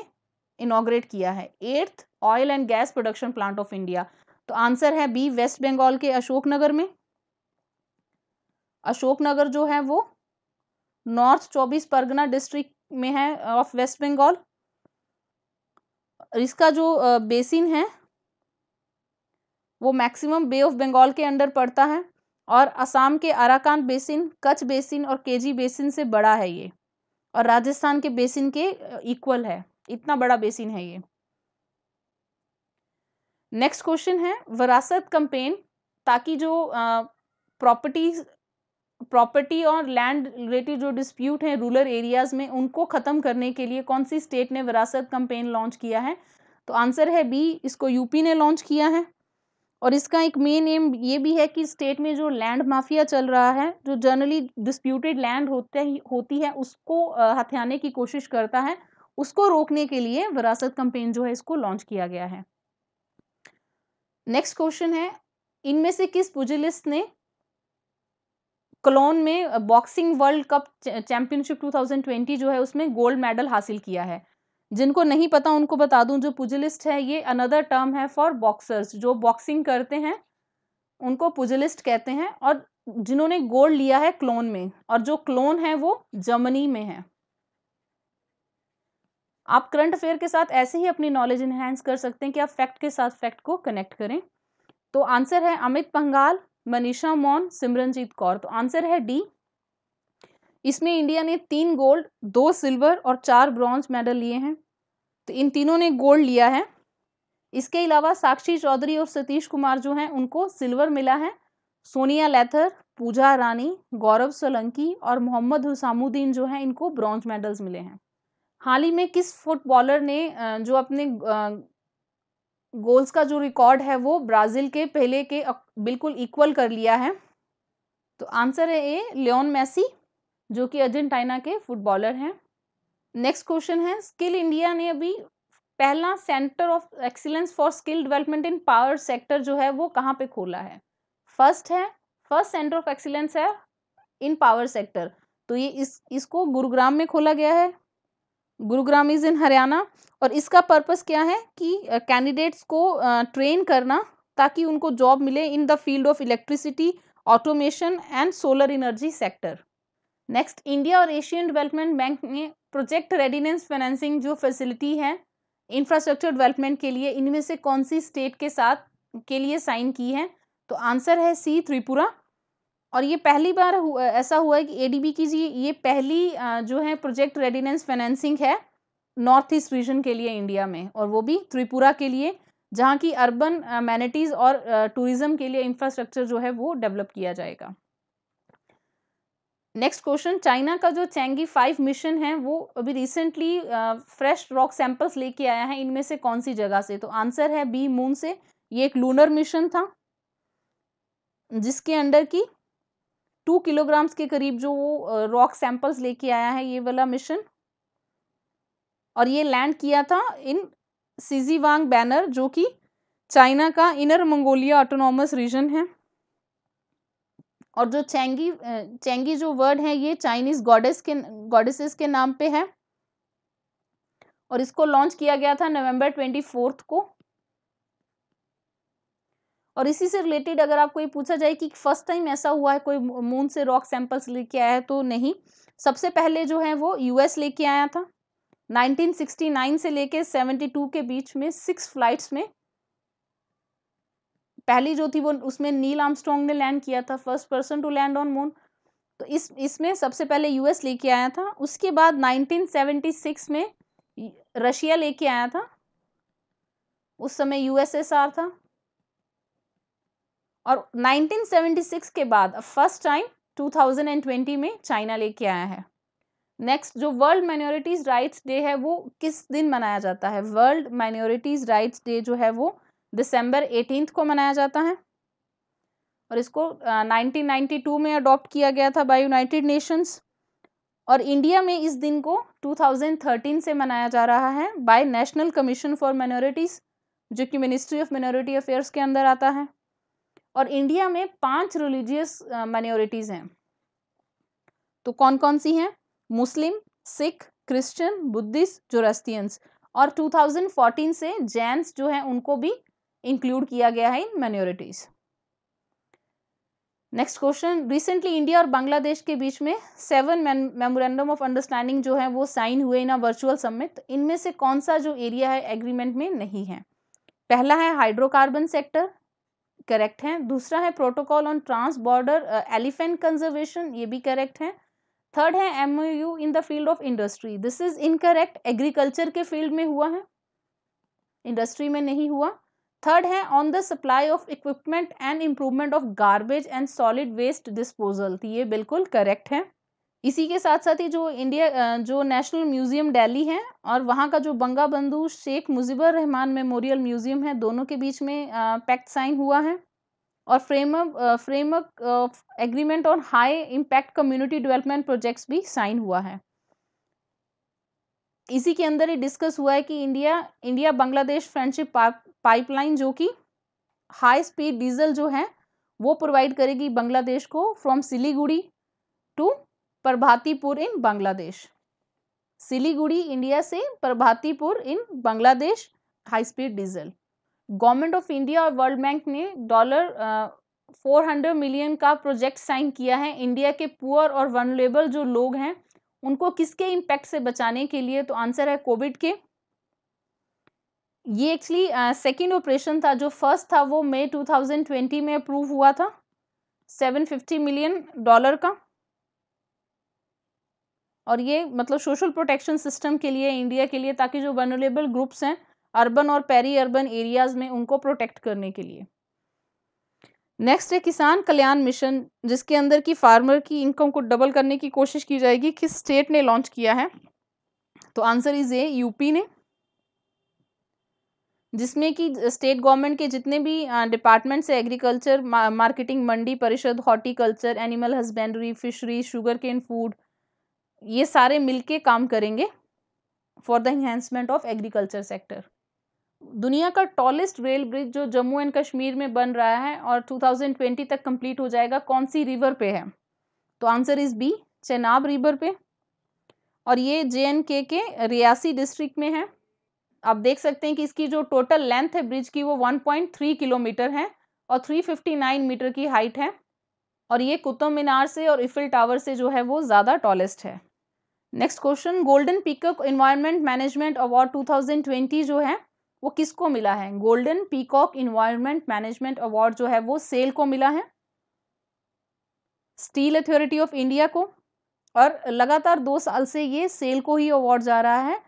Speaker 1: इनाग्रेट किया है eighth oil and gas production plant of India तो आंसर है बी वेस्ट बंगाल के अशोकनगर में अशोकनगर जो है वो नॉर्थ चौबीस परगना डिस्ट्रिक्ट में है ऑफ वेस्ट बंगाल इसका जो बेसिन है वो मैक्सिमम बे ऑफ बंगाल के अंडर पड़ता है और असम के अराकान बेसिन कच्छ बेसिन और केजी बेसिन से बड़ा है ये और राजस्थान के बेसिन के इक्वल है इतना बड़ा बेसिन है ये नेक्स्ट क्वेश्चन है वरासत कंपेन ताकि जो प्रॉपर्टी प्रॉपर्टी और लैंड रिलेटेड जो डिस्प्यूट हैं रूरल एरियाज में उनको ख़त्म करने के लिए कौन सी स्टेट ने विरासत कंपेन लॉन्च किया है तो आंसर है बी इसको यूपी ने लॉन्च किया है और इसका एक मेन एम ये भी है कि स्टेट में जो लैंड माफिया चल रहा है जो जनरली डिस्प्यूटेड लैंड होते ही होती है उसको हथियाने की कोशिश करता है उसको रोकने के लिए विरासत कंपेन जो है इसको लॉन्च किया गया है नेक्स्ट क्वेश्चन है इनमें से किस पुजलिस्ट ने कलोन में बॉक्सिंग वर्ल्ड कप चैंपियनशिप 2020 जो है उसमें गोल्ड मेडल हासिल किया है जिनको नहीं पता उनको बता दूं जो पुजलिस्ट है ये अनदर टर्म है फॉर बॉक्सर्स जो बॉक्सिंग करते हैं उनको पुजलिस्ट कहते हैं और जिन्होंने गोल्ड लिया है क्लोन में और जो क्लोन है वो जर्मनी में है आप करंट अफेयर के साथ ऐसे ही अपनी नॉलेज इन्हेंस कर सकते हैं कि आप फैक्ट के साथ फैक्ट को कनेक्ट करें तो आंसर है अमित पंगाल मनीषा मौन सिमरनजीत कौर तो आंसर है डी इसमें इंडिया ने तीन गोल्ड दो सिल्वर और चार ब्रॉन्ज मेडल लिए हैं तो इन तीनों ने गोल्ड लिया है इसके अलावा साक्षी चौधरी और सतीश कुमार जो हैं उनको सिल्वर मिला है सोनिया लेथर पूजा रानी गौरव सोलंकी और मोहम्मद हुसामुद्दीन जो हैं इनको ब्रॉन्ज मेडल्स मिले हैं हाल ही में किस फुटबॉलर ने जो अपने गोल्स का जो रिकॉर्ड है वो ब्राज़ील के पहले के बिल्कुल इक्वल कर लिया है तो आंसर है ए लियोन मैसी जो कि अर्जेंटाइना के फुटबॉलर हैं नेक्स्ट क्वेश्चन है स्किल इंडिया ने अभी पहला centre of excellence for skill development in power sector जो है वो कहाँ पे खोला है फर्स्ट है फर्स्ट सेंटर ऑफ एक्सीलेंस है इन पावर सेक्टर तो ये इस इसको गुरुग्राम में खोला गया है गुरुग्राम इज़ इन हरियाणा और इसका पर्पस क्या है कि कैंडिडेट्स को ट्रेन करना ताकि उनको जॉब मिले in the field of electricity automation and solar energy sector next India और एशियन डेवलपमेंट बैंक ने प्रोजेक्ट रेडिनेंस फाइनेंसिंग जो फैसिलिटी है इंफ्रास्ट्रक्चर डेवलपमेंट के लिए इनमें से कौन सी स्टेट के साथ के लिए साइन की है तो आंसर है सी त्रिपुरा और ये पहली बार हुआ, ऐसा हुआ है कि एडीबी की जी ये पहली जो है प्रोजेक्ट रेडिनेंस फाइनेंसिंग है नॉर्थ ईस्ट रीजन के लिए इंडिया में और वो भी त्रिपुरा के लिए जहाँ की अर्बन मैनिटीज़ और टूरिज़्म के लिए इंफ्रास्ट्रक्चर जो है वो डेवलप किया जाएगा नेक्स्ट क्वेश्चन चाइना का जो चैंगी फाइव मिशन है वो अभी रिसेंटली फ्रेश रॉक सैंपल्स लेके आया है इनमें से कौन सी जगह से तो आंसर है बी मून से ये एक लूनर मिशन था जिसके अंडर की टू किलोग्राम्स के करीब जो वो रॉक सैंपल्स लेके आया है ये वाला मिशन और ये लैंड किया था इन सीजीवांग बैनर जो कि चाइना का इनर मंगोलिया ऑटोनॉमस रीजन है और जो चैंगी चैंगी जो वर्ड है ये चाइनीज गॉडेस के गॉडेसेस के नाम पे है और इसको लॉन्च किया गया था नवंबर ट्वेंटी फोर्थ को और इसी से रिलेटेड अगर आपको ये पूछा जाए कि फर्स्ट टाइम ऐसा हुआ है कोई मून से रॉक सैंपल्स लेके आया है तो नहीं सबसे पहले जो है वो यूएस लेके आया था 1969 से लेके 72 के बीच में सिक्स फ्लाइट्स में पहली जो थी वो उसमें नील आर्मस्ट्रॉन्ग ने लैंड किया था first person to land on moon तो इस इसमें सबसे पहले यूएस लेके आया था उसके बाद 1976 में रशिया लेके आया था उस समय यूएसएसआर था और 1976 के बाद फर्स्ट टाइम 2020 में चाइना लेके आया है नेक्स्ट जो वर्ल्ड माइनॉरिटीज़ राइट्स डे है वो किस दिन मनाया जाता है वर्ल्ड माइनॉरिटीज़ राइट्स डे जो है वो दिसंबर एटीन को मनाया जाता है और इसको uh, 1992 में अडॉप्ट किया गया था बाय यूनाइटेड नेशंस और इंडिया में इस दिन को 2013 से मनाया जा रहा है by National Commission for Minorities जो कि मिनिस्ट्री ऑफ माइनॉरिटी अफेयर्स के अंदर आता है और इंडिया में पांच रिलीजियस माइनॉरिटीज़ हैं तो कौन कौन सी हैं Muslim Sikh Christian Buddhist Zoroastrians और 2014 से जैंस जो है उनको भी इंक्लूड किया गया है in minorities next question recently India और बांग्लादेश के बीच में सेवन मेमोरेंडम ऑफ अंडरस्टैंडिंग जो है वो साइन हुए इन अ वर्चुअल समिट इनमें से कौन सा जो एरिया है एग्रीमेंट में नहीं है पहला है हाइड्रोकार्बन सेक्टर करेक्ट हैं दूसरा है protocol on trans border elephant conservation ये भी करेक्ट है थर्ड है U in the field of industry this is incorrect agriculture के फील्ड में हुआ है इंडस्ट्री में नहीं हुआ थर्ड है on the supply of equipment and improvement of garbage and solid waste disposal ये बिल्कुल करेक्ट है इसी के साथ साथ ही जो इंडिया जो नेशनल म्यूज़ियम दिल्ली है और वहाँ का जो Bangabandhu Sheikh Mujibur Rahman memorial museum है दोनों के बीच में पैक्ट साइन हुआ है और framework framework agreement on high impact community development projects भी साइन हुआ है इसी के अंदर ही डिस्कस हुआ है कि India India Bangladesh friendship pipeline जो कि हाई स्पीड डीजल जो है वो प्रोवाइड करेगी बांग्लादेश को from Siliguri to Prabhatipur in Bangladesh Siliguri India से Prabhatipur in Bangladesh high speed diesel government of India और वर्ल्ड बैंक ने डॉलर फोर हंड्रेड मिलियन का प्रोजेक्ट साइन किया है इंडिया के पुअर और वनलेबल जो लोग हैं उनको किसके इम्पैक्ट से बचाने के लिए तो आंसर है कोविड के ये एक्चुअली सेकेंड ऑपरेशन था जो फर्स्ट था वो मई 2020 में अप्रूव हुआ था 750 मिलियन डॉलर का और ये मतलब सोशल प्रोटेक्शन सिस्टम के लिए इंडिया के लिए ताकि जो वनरेबल ग्रुप्स हैं अर्बन और पेरी अर्बन एरियाज़ में उनको प्रोटेक्ट करने के लिए नेक्स्ट है किसान कल्याण मिशन जिसके अंदर की फार्मर की इनकम को डबल करने की कोशिश की जाएगी किस स्टेट ने लॉन्च किया है तो आंसर इज ए यूपी ने जिसमें कि स्टेट गवर्नमेंट के जितने भी डिपार्टमेंट्स है agriculture marketing Mandi Parishad horticulture animal husbandry fishery sugar cane food ये सारे मिलके काम करेंगे for the enhancement of agriculture sector दुनिया का टॉलेस्ट रेल ब्रिज जो जम्मू एंड कश्मीर में बन रहा है और 2020 तक कंप्लीट हो जाएगा कौन सी रिवर पे है तो answer is B Chenab river पे और ये जे एंड के के रियासी डिस्ट्रिक्ट में है आप देख सकते हैं कि इसकी जो टोटल लेंथ है ब्रिज की वो 1.3 किलोमीटर है और 359 मीटर की हाइट है और ये कुतुब मीनार से और इफ़िल टावर से जो है वो ज़्यादा टॉलेस्ट है next question golden peacock environment management award 2020 जो है वो किसको मिला है golden peacock environment management award जो है वो सेल को मिला है स्टील अथॉरिटी ऑफ इंडिया को और लगातार दो साल से ये सेल को ही अवार्ड जा रहा है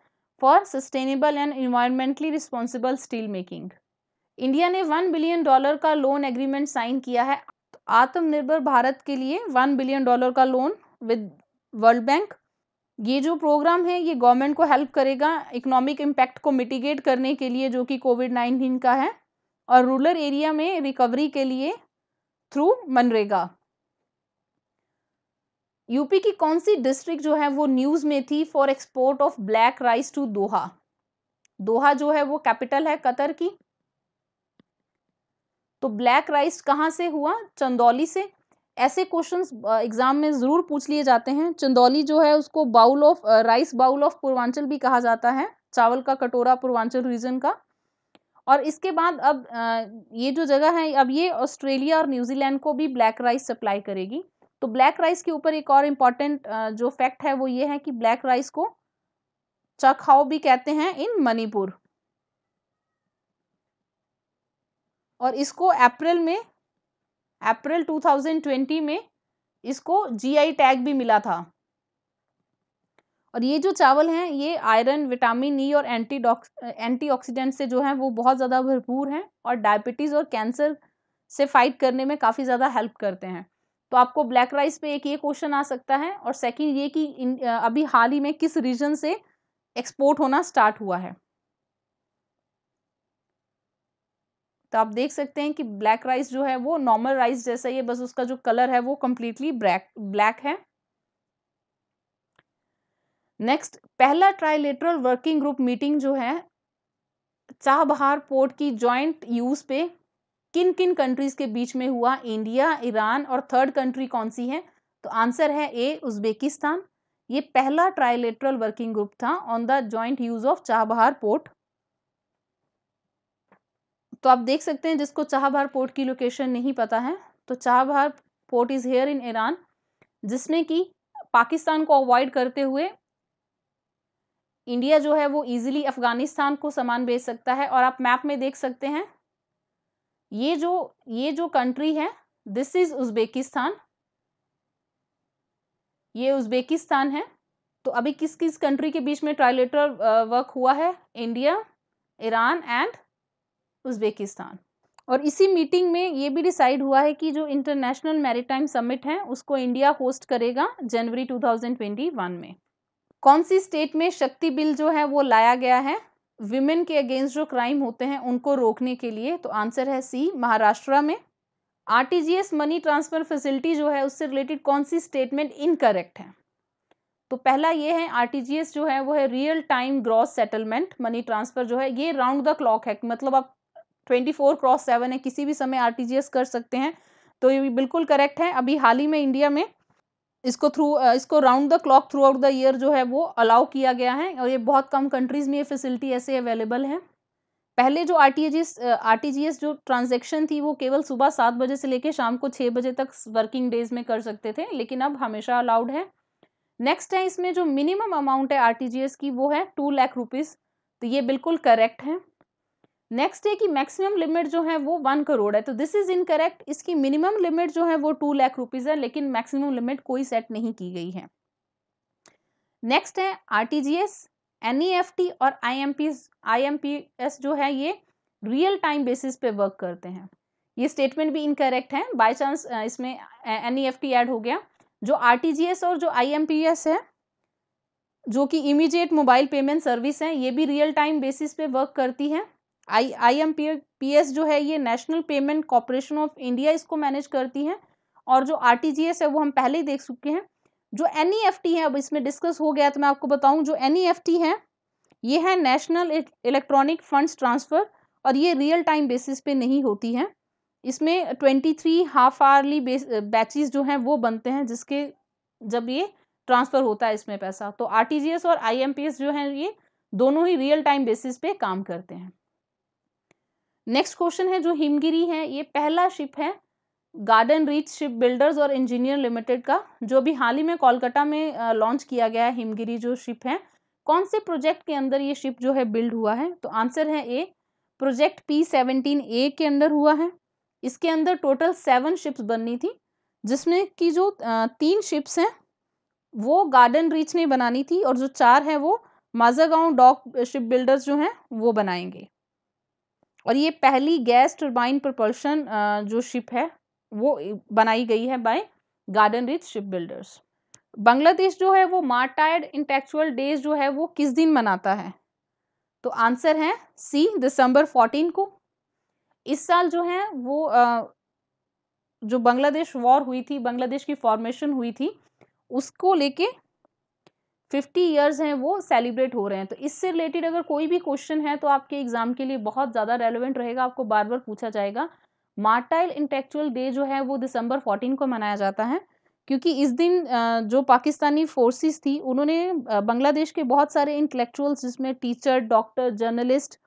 Speaker 1: for sustainable and environmentally responsible steel making India ने वन बिलियन डॉलर का लोन एग्रीमेंट साइन किया है आत्मनिर्भर भारत के लिए वन बिलियन डॉलर का लोन विद वर्ल्ड बैंक ये जो प्रोग्राम है ये गवर्नमेंट को हेल्प करेगा इकोनॉमिक इम्पैक्ट को मिटिगेट करने के लिए जो कि कोविड नाइन्टीन का है और रूरल एरिया में रिकवरी के लिए थ्रू मनरेगा यूपी की कौन सी डिस्ट्रिक्ट जो है वो न्यूज़ में थी for export of black rice to Doha Doha जो है वो कैपिटल है कतर की तो ब्लैक राइस कहाँ से हुआ चंदौली से ऐसे क्वेश्चंस एग्ज़ाम में ज़रूर पूछ लिए जाते हैं चंदौली जो है उसको bowl of rice bowl of Purvanchal भी कहा जाता है चावल का कटोरा पूर्वांचल रीजन का और इसके बाद अब ये जो जगह है अब ये ऑस्ट्रेलिया और न्यूजीलैंड को भी ब्लैक राइस सप्लाई करेगी तो ब्लैक राइस के ऊपर एक और इम्पॉर्टेंट जो फैक्ट है वो ये है कि ब्लैक राइस को चखाओ भी कहते हैं इन मणिपुर और इसको अप्रैल में अप्रैल 2020 में इसको जीआई टैग भी मिला था और ये जो चावल हैं ये आयरन विटामिन ई e और एंटी एंटीऑक्सीडेंट से जो है वो बहुत ज़्यादा भरपूर हैं और डायबिटीज़ और कैंसर से फाइट करने में काफ़ी ज़्यादा हेल्प करते हैं तो आपको ब्लैक राइस पे एक ये क्वेश्चन आ सकता है और सेकंड ये कि अभी हाल ही में किस रीजन से एक्सपोर्ट होना स्टार्ट हुआ है तो आप देख सकते हैं कि ब्लैक राइस जो है वो नॉर्मल राइस जैसा ही है बस उसका जो कलर है वो कम्प्लीटली ब्लैक ब्लैक है नेक्स्ट पहला ट्राइलेटरल वर्किंग ग्रुप मीटिंग जो है चाबहार पोर्ट की जॉइंट यूज पे किन किन कंट्रीज के बीच में हुआ इंडिया ईरान और थर्ड कंट्री कौन सी है तो आंसर है ए उज्बेकिस्तान ये पहला ट्राइलेटरल वर्किंग ग्रुप था on the joint use of Chabahar port तो आप देख सकते हैं जिसको चाहबार पोर्ट की लोकेशन नहीं पता है तो Chabahar port is here in Iran जिसने कि पाकिस्तान को अवॉइड करते हुए इंडिया जो है वो इजीली अफ़गानिस्तान को सामान बेच सकता है और आप मैप में देख सकते हैं ये जो ये जो कंट्री है दिस इज़ उज़्बेकिस्तान ये उज़्बेकिस्तान है तो अभी किस किस कंट्री के बीच में ट्राइलेटर वर्क हुआ है इंडिया ईरान एंड उज़्बेकिस्तान और इसी मीटिंग में ये भी डिसाइड हुआ है कि जो इंटरनेशनल मैरिटाइम समिट है उसको इंडिया होस्ट करेगा जनवरी 2021 में कौन सी स्टेट में शक्ति बिल जो है वो लाया गया है विमेन के अगेंस्ट जो क्राइम होते हैं उनको रोकने के लिए तो आंसर है सी महाराष्ट्र में आरटीजीएस मनी ट्रांसफ़र फैसिलिटी जो है उससे रिलेटेड कौन सी स्टेटमेंट इनकरेक्ट है तो पहला ये है आरटीजीएस जो है वो है real time gross settlement money transfer जो है ये राउंड द क्लॉक है मतलब आप ट्वेंटी फोर क्रॉस सेवन है किसी भी समय आरटीजीएस कर सकते हैं तो ये बिल्कुल करेक्ट है अभी हाल ही में इंडिया में इसको थ्रू इसको round the clock throughout the year जो है वो अलाउ किया गया है और ये बहुत कम कंट्रीज़ में ये फैसिलिटी ऐसे अवेलेबल है पहले जो R T G G S R T जो ट्रांजेक्शन थी वो केवल सुबह सात बजे से लेकर शाम को छः बजे तक वर्किंग डेज में कर सकते थे लेकिन अब हमेशा अलाउड है नेक्स्ट है इसमें जो मिनिमम अमाउंट है आर टी जी एस की वो है टू लाख रुपीज़ तो ये बिल्कुल करेक्ट है नेक्स्ट है कि मैक्सिमम लिमिट जो है वो वन करोड़ है तो दिस इज इनकरेक्ट इसकी मिनिमम लिमिट जो है वो टू लाख रुपीज़ है लेकिन मैक्सिमम लिमिट कोई सेट नहीं की गई है नेक्स्ट है R T G S N E F T और I M P I M P S जो है ये रियल टाइम बेसिस पे वर्क करते हैं ये स्टेटमेंट भी इनकरेक्ट है बाय चांस इसमें एनईएफटी एफ टी ऐड हो गया जो आर और जो आई एम पी एस है जो कि इमीडिएट मोबाइल पेमेंट सर्विस है ये भी रियल टाइम बेसिस पे वर्क करती है I I M P P S जो है ये national payment corporation of India इसको मैनेज करती है और जो आर टी जी एस है वो हम पहले ही देख चुके हैं जो एन ई एफ टी है अब इसमें डिस्कस हो गया तो मैं आपको बताऊँ जो एन ई एफ टी है ये है नेशनल इलेक्ट्रॉनिक फंड्स ट्रांसफ़र और ये रियल टाइम बेसिस पे नहीं होती है इसमें twenty three half hourly batches जो हैं वो बनते हैं जिसके जब ये ट्रांसफ़र होता है इसमें पैसा तो आर टी जी एस और आई एम पी एस जो हैं ये दोनों ही रियल टाइम बेसिस पे काम करते हैं नेक्स्ट क्वेश्चन है जो हिमगिरी है ये पहला शिप है गार्डन रीच शिप बिल्डर्स और इंजीनियर लिमिटेड का जो अभी हाल ही में कोलकाता में लॉन्च किया गया है हिमगिरी जो शिप है कौन से प्रोजेक्ट के अंदर ये शिप जो है बिल्ड हुआ है तो आंसर है A project P seventeen A के अंदर हुआ है इसके अंदर टोटल सेवन शिप्स बननी थी जिसमें की जो तीन शिप्स हैं वो गार्डन रीच ने बनानी थी और जो चार है वो माजागांव डॉक शिप बिल्डर्स जो हैं वो बनाएंगे और ये पहली गैस टर्बाइन प्रपल्शन जो शिप है वो बनाई गई है by Garden Reach ship builders Bangladesh जो है वो मार्टायर्ड इंटेक्चुअल डेज जो है वो किस दिन मनाता है तो आंसर है सी दिसंबर फोर्टीन को इस साल जो है वो जो बांग्लादेश वॉर हुई थी बांग्लादेश की फॉर्मेशन हुई थी उसको लेके फिफ्टी ईयर्स हैं वो सेलिब्रेट हो रहे हैं तो इससे रिलेटेड अगर कोई भी क्वेश्चन है तो आपके एग्जाम के लिए बहुत ज़्यादा रेलिवेंट रहेगा आपको बार बार पूछा जाएगा मार्टाइल इंटेक्चुअल डे जो है वो दिसंबर फोर्टीन को मनाया जाता है क्योंकि इस दिन जो पाकिस्तानी फोर्सेस थी उन्होंने बांग्लादेश के बहुत सारे इंटेलेक्चुअल्स जिसमें टीचर डॉक्टर जर्नलिस्ट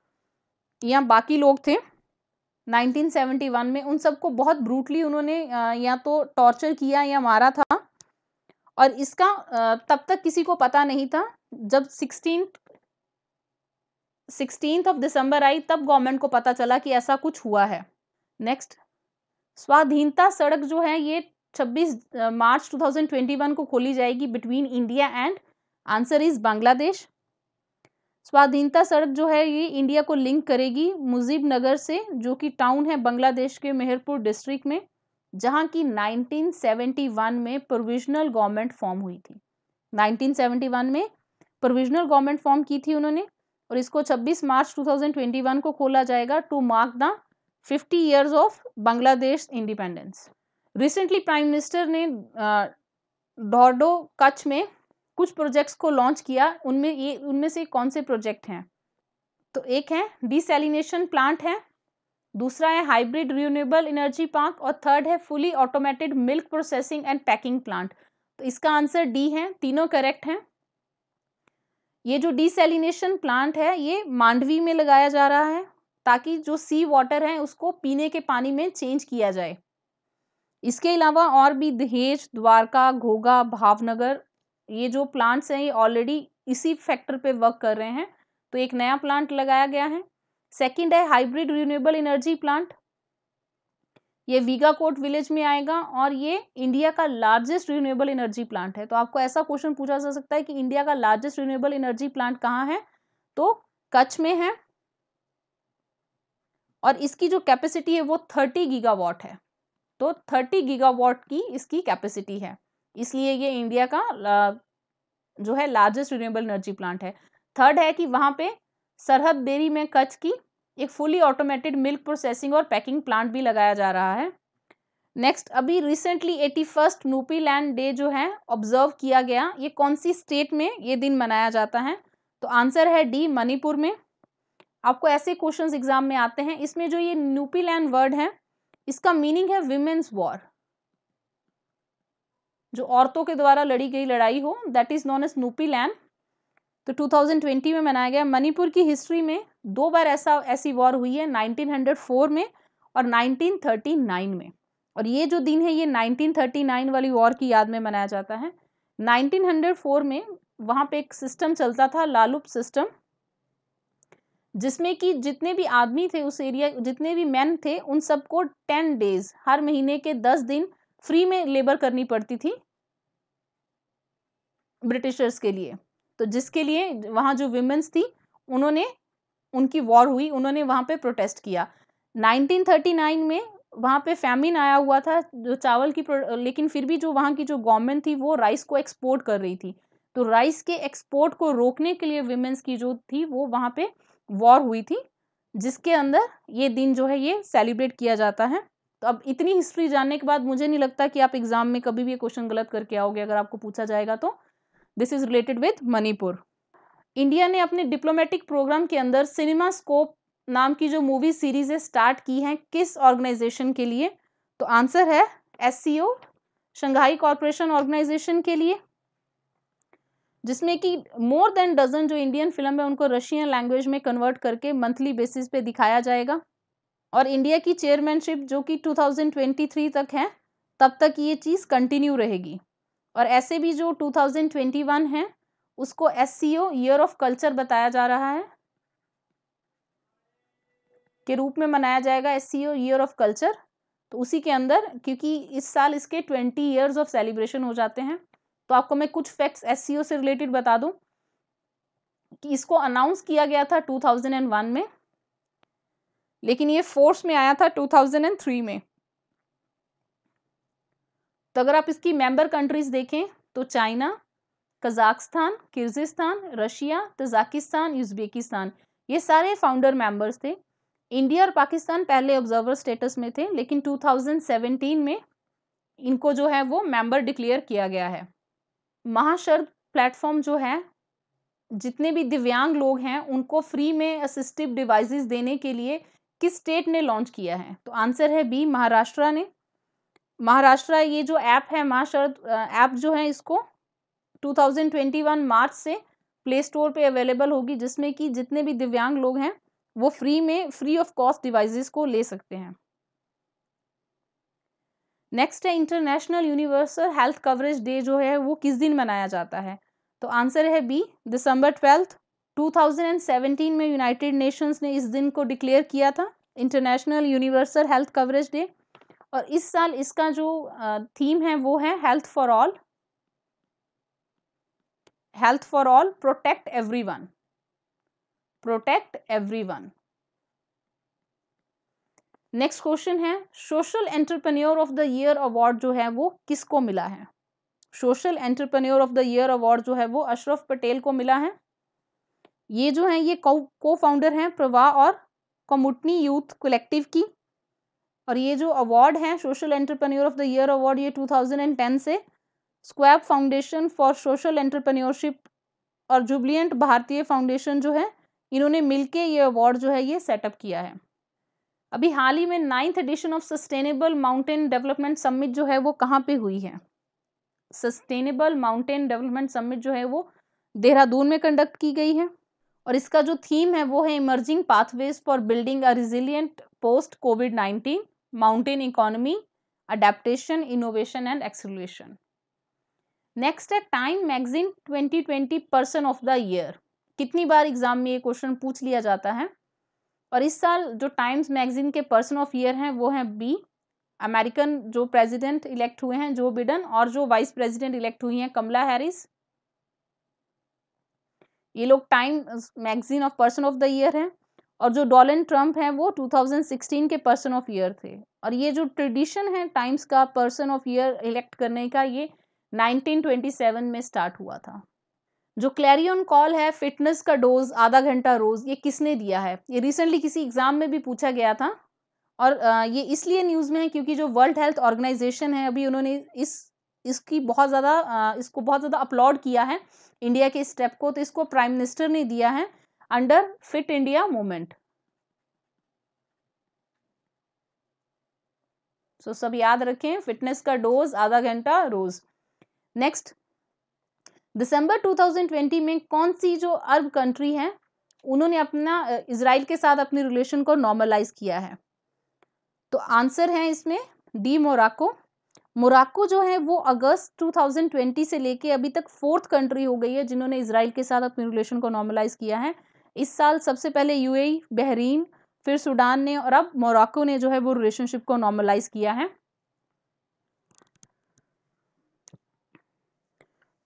Speaker 1: या बाकी लोग थे 1971 में उन सबको बहुत ब्रूटली उन्होंने या तो टॉर्चर किया या मारा था और इसका तब तक किसी को पता नहीं था जब सिक्सटीन सिक्सटीन ऑफ दिसंबर आई तब गवर्नमेंट को पता चला कि ऐसा कुछ हुआ है नेक्स्ट स्वाधीनता सड़क जो है ये 26 मार्च 2021 को खोली जाएगी between India and answer is Bangladesh Swadhinata Sadak जो है ये इंडिया को लिंक करेगी मुजीब नगर से जो कि टाउन है बांग्लादेश के मेहरपुर डिस्ट्रिक्ट में जहां की 1971 में प्रोविजनल गवर्नमेंट फॉर्म हुई थी 1971 में प्रोविजनल गवर्नमेंट फॉर्म की थी उन्होंने और इसको 26 मार्च 2021 को खोला जाएगा to mark the 50 years of Bangladesh independence recently prime minister ने डॉडो कच्छ में कुछ प्रोजेक्ट्स को लॉन्च किया उनमें ये उनमें से कौन से प्रोजेक्ट हैं तो एक है डिसेलिनेशन प्लांट है दूसरा है हाइब्रिड रिन्यूएबल एनर्जी पार्क और थर्ड है fully automated milk processing and packing plant तो इसका आंसर डी है तीनों करेक्ट हैं ये जो डिसेलिनेशन प्लांट है ये मांडवी में लगाया जा रहा है ताकि जो सी वाटर है उसको पीने के पानी में चेंज किया जाए इसके अलावा और भी दहेज द्वारका घोगा भावनगर ये जो प्लांट्स हैं ये ऑलरेडी इसी फैक्टर पे वर्क कर रहे हैं तो एक नया प्लांट लगाया गया है सेकंड है हाइब्रिड रिन्यूएबल एनर्जी प्लांट ये वीगा कोट विलेज में आएगा और ये इंडिया का लार्जेस्ट रिन्यूएबल एनर्जी प्लांट है तो आपको ऐसा क्वेश्चन पूछा जा सकता है कि इंडिया का लार्जेस्ट रिन्यूएबल एनर्जी प्लांट कहाँ है तो कच्छ में है और इसकी जो कैपेसिटी है वो थर्टी गीगावाट है तो थर्टी गीगावाट की इसकी कैपेसिटी है इसलिए ये इंडिया का जो है लार्जेस्ट रिन्यूएबल एनर्जी प्लांट है थर्ड है कि वहां पे सरहद डेरी में कच्छ की एक फुली ऑटोमेटेड मिल्क प्रोसेसिंग और पैकिंग प्लांट भी लगाया जा रहा है नेक्स्ट अभी recently eighty first Nupi Lan day जो है ऑब्जर्व किया गया ये कौन सी स्टेट में ये दिन मनाया जाता है तो आंसर है डी मणिपुर में आपको ऐसे क्वेश्चंस एग्जाम में आते हैं इसमें जो ये नूपी लैंड वर्ड है इसका मीनिंग है विमेन्स वॉर जो औरतों के द्वारा लड़ी गई लड़ाई हो that is known as Nupi Lan तो 2020 में मनाया गया मणिपुर की हिस्ट्री में दो बार ऐसा ऐसी वॉर हुई है 1904 में और 1939 में और ये जो दिन है ये 1939 वाली वॉर की याद में मनाया जाता है 1904 में वहाँ पे एक सिस्टम चलता था लालुप सिस्टम जिसमें कि जितने भी आदमी थे उस एरिया जितने भी मैन थे उन सबको टेन डेज हर महीने के दस दिन फ्री में लेबर करनी पड़ती थी ब्रिटिशर्स के लिए तो जिसके लिए वहाँ जो वीमेंस थी उन्होंने उनकी वॉर हुई उन्होंने वहाँ पे प्रोटेस्ट किया 1939 में वहाँ पे फैमिन आया हुआ था जो चावल की लेकिन फिर भी जो वहाँ की जो गवर्नमेंट थी वो राइस को एक्सपोर्ट कर रही थी तो राइस के एक्सपोर्ट को रोकने के लिए वीमेंस की जो थी वो वहाँ पर वॉर हुई थी जिसके अंदर ये दिन जो है ये सेलिब्रेट किया जाता है तो अब इतनी हिस्ट्री जानने के बाद मुझे नहीं लगता कि आप एग्ज़ाम में कभी भी ये क्वेश्चन गलत करके आओगे अगर आपको पूछा जाएगा तो this is related with Manipur India ने अपने डिप्लोमेटिक प्रोग्राम के अंदर सिनेमा स्कोप नाम की जो मूवी सीरीज है स्टार्ट की है किस ऑर्गेनाइजेशन के लिए तो आंसर है एस शंघाई कॉरपोरेशन ऑर्गेनाइजेशन के लिए जिसमें कि मोर देन डजन जो इंडियन फिल्म है उनको रशियन लैंग्वेज में कन्वर्ट करके मंथली बेसिस पे दिखाया जाएगा और इंडिया की चेयरमैनशिप जो कि 2023 तक है तब तक ये चीज़ कंटिन्यू रहेगी और ऐसे भी जो 2021 है उसको S C O year of culture बताया जा रहा है के रूप में मनाया जाएगा S C O year of culture तो उसी के अंदर क्योंकि इस साल इसके ट्वेंटी ईयर्स ऑफ सेलिब्रेशन हो जाते हैं तो आपको मैं कुछ फैक्ट्स एस सी ओ से रिलेटेड बता दूं कि इसको अनाउंस किया गया था 2001 में लेकिन ये फोर्स में आया था 2003 में तो अगर आप इसकी मेंबर कंट्रीज देखें तो China Kazakhstan Kyrgyzstan Russia Tajikistan Uzbekistan ये सारे फाउंडर मेंबर्स थे इंडिया और पाकिस्तान पहले ऑब्जर्वर स्टेटस में थे लेकिन 2017 में इनको जो है वो मेंबर डिक्लेयर किया गया है महाशर्द प्लेटफॉर्म जो है जितने भी दिव्यांग लोग हैं उनको फ्री में असिस्टिव डिवाइसेस देने के लिए किस स्टेट ने लॉन्च किया है तो आंसर है बी महाराष्ट्र ने महाराष्ट्र ये जो ऐप है महाशरद ऐप जो है इसको 2021 मार्च से प्ले स्टोर पे अवेलेबल होगी जिसमें कि जितने भी दिव्यांग लोग हैं वो फ्री में फ्री ऑफ कॉस्ट डिवाइसेस को ले सकते हैं नेक्स्ट है international universal health coverage day जो है वो किस दिन मनाया जाता है तो आंसर है बी दिसंबर ट्वेल्थ 2017 में यूनाइटेड नेशंस ने इस दिन को डिक्लेयर किया था international universal health coverage day और इस साल इसका जो थीम है वो है health for all health for all protect everyone protect everyone next question है social entrepreneur of the year award जो है वो किसको मिला है social entrepreneur of the year award जो है वो अशरफ पटेल को मिला है ये जो है ये को फाउंडर हैं प्रवाह और कमुटनी यूथ कलेक्टिव की और ये जो अवार्ड है social entrepreneur of the year award ये 2010 से Schwab foundation for social entrepreneurship और जुबलियंट भारतीय फाउंडेशन जो है इन्होंने मिलके ये अवार्ड जो है ये सेटअप किया है अभी हाल ही में ninth edition of sustainable mountain development summit जो है वो कहाँ पर हुई है सस्टेनेबल माउंटेन डेवलपमेंट समिट जो है वो देहरादून में कंडक्ट की गई है और इसका जो थीम है वो है emerging pathways for building a resilient post Covid nineteen mountain economy adaptation innovation and acceleration next है Time magazine 2020 person of the year कितनी बार एग्जाम में ये क्वेश्चन पूछ लिया जाता है और इस साल जो टाइम्स मैगजीन के पर्सन ऑफ ईयर हैं वो हैं बी अमेरिकन जो प्रेसिडेंट इलेक्ट हुए हैं जो बिडन और जो वाइस प्रेसिडेंट इलेक्ट हुई हैं कमला हैरिस ये लोग Time magazine of person of the year हैं और जो डोनाल्ड ट्रम्प हैं वो 2016 के पर्सन ऑफ ईयर थे और ये जो ट्रेडिशन है टाइम्स का पर्सन ऑफ ईयर इलेक्ट करने का ये 1927 में स्टार्ट हुआ था जो क्लैरियन कॉल है फिटनेस का डोज आधा घंटा रोज ये किसने दिया है ये रिसेंटली किसी एग्जाम में भी पूछा गया था और ये इसलिए न्यूज़ में है क्योंकि जो वर्ल्ड हेल्थ ऑर्गेनाइजेशन है अभी उन्होंने इस इसकी बहुत ज़्यादा इसको बहुत ज़्यादा अपलोड किया है इंडिया के स्टेप को तो इसको प्राइम मिनिस्टर ने दिया है under Fit India movement so सब याद रखें फिटनेस का डोज आधा घंटा रोज नेक्स्ट दिसंबर 2020 में कौन सी जो अरब कंट्री है उन्होंने अपना इसराइल के साथ अपनी रिलेशन को नॉर्मलाइज किया है तो आंसर है इसमें डी मोराको मोराको जो है वो अगस्त 2020 से लेके अभी तक फोर्थ कंट्री हो गई है जिन्होंने इसराइल के साथ अपनी रिलेशन को नॉर्मलाइज किया है इस साल सबसे पहले यूएई बहरीन फिर सूडान ने और अब मोरक्को ने जो है वो रिलेशनशिप को नॉर्मलाइज किया है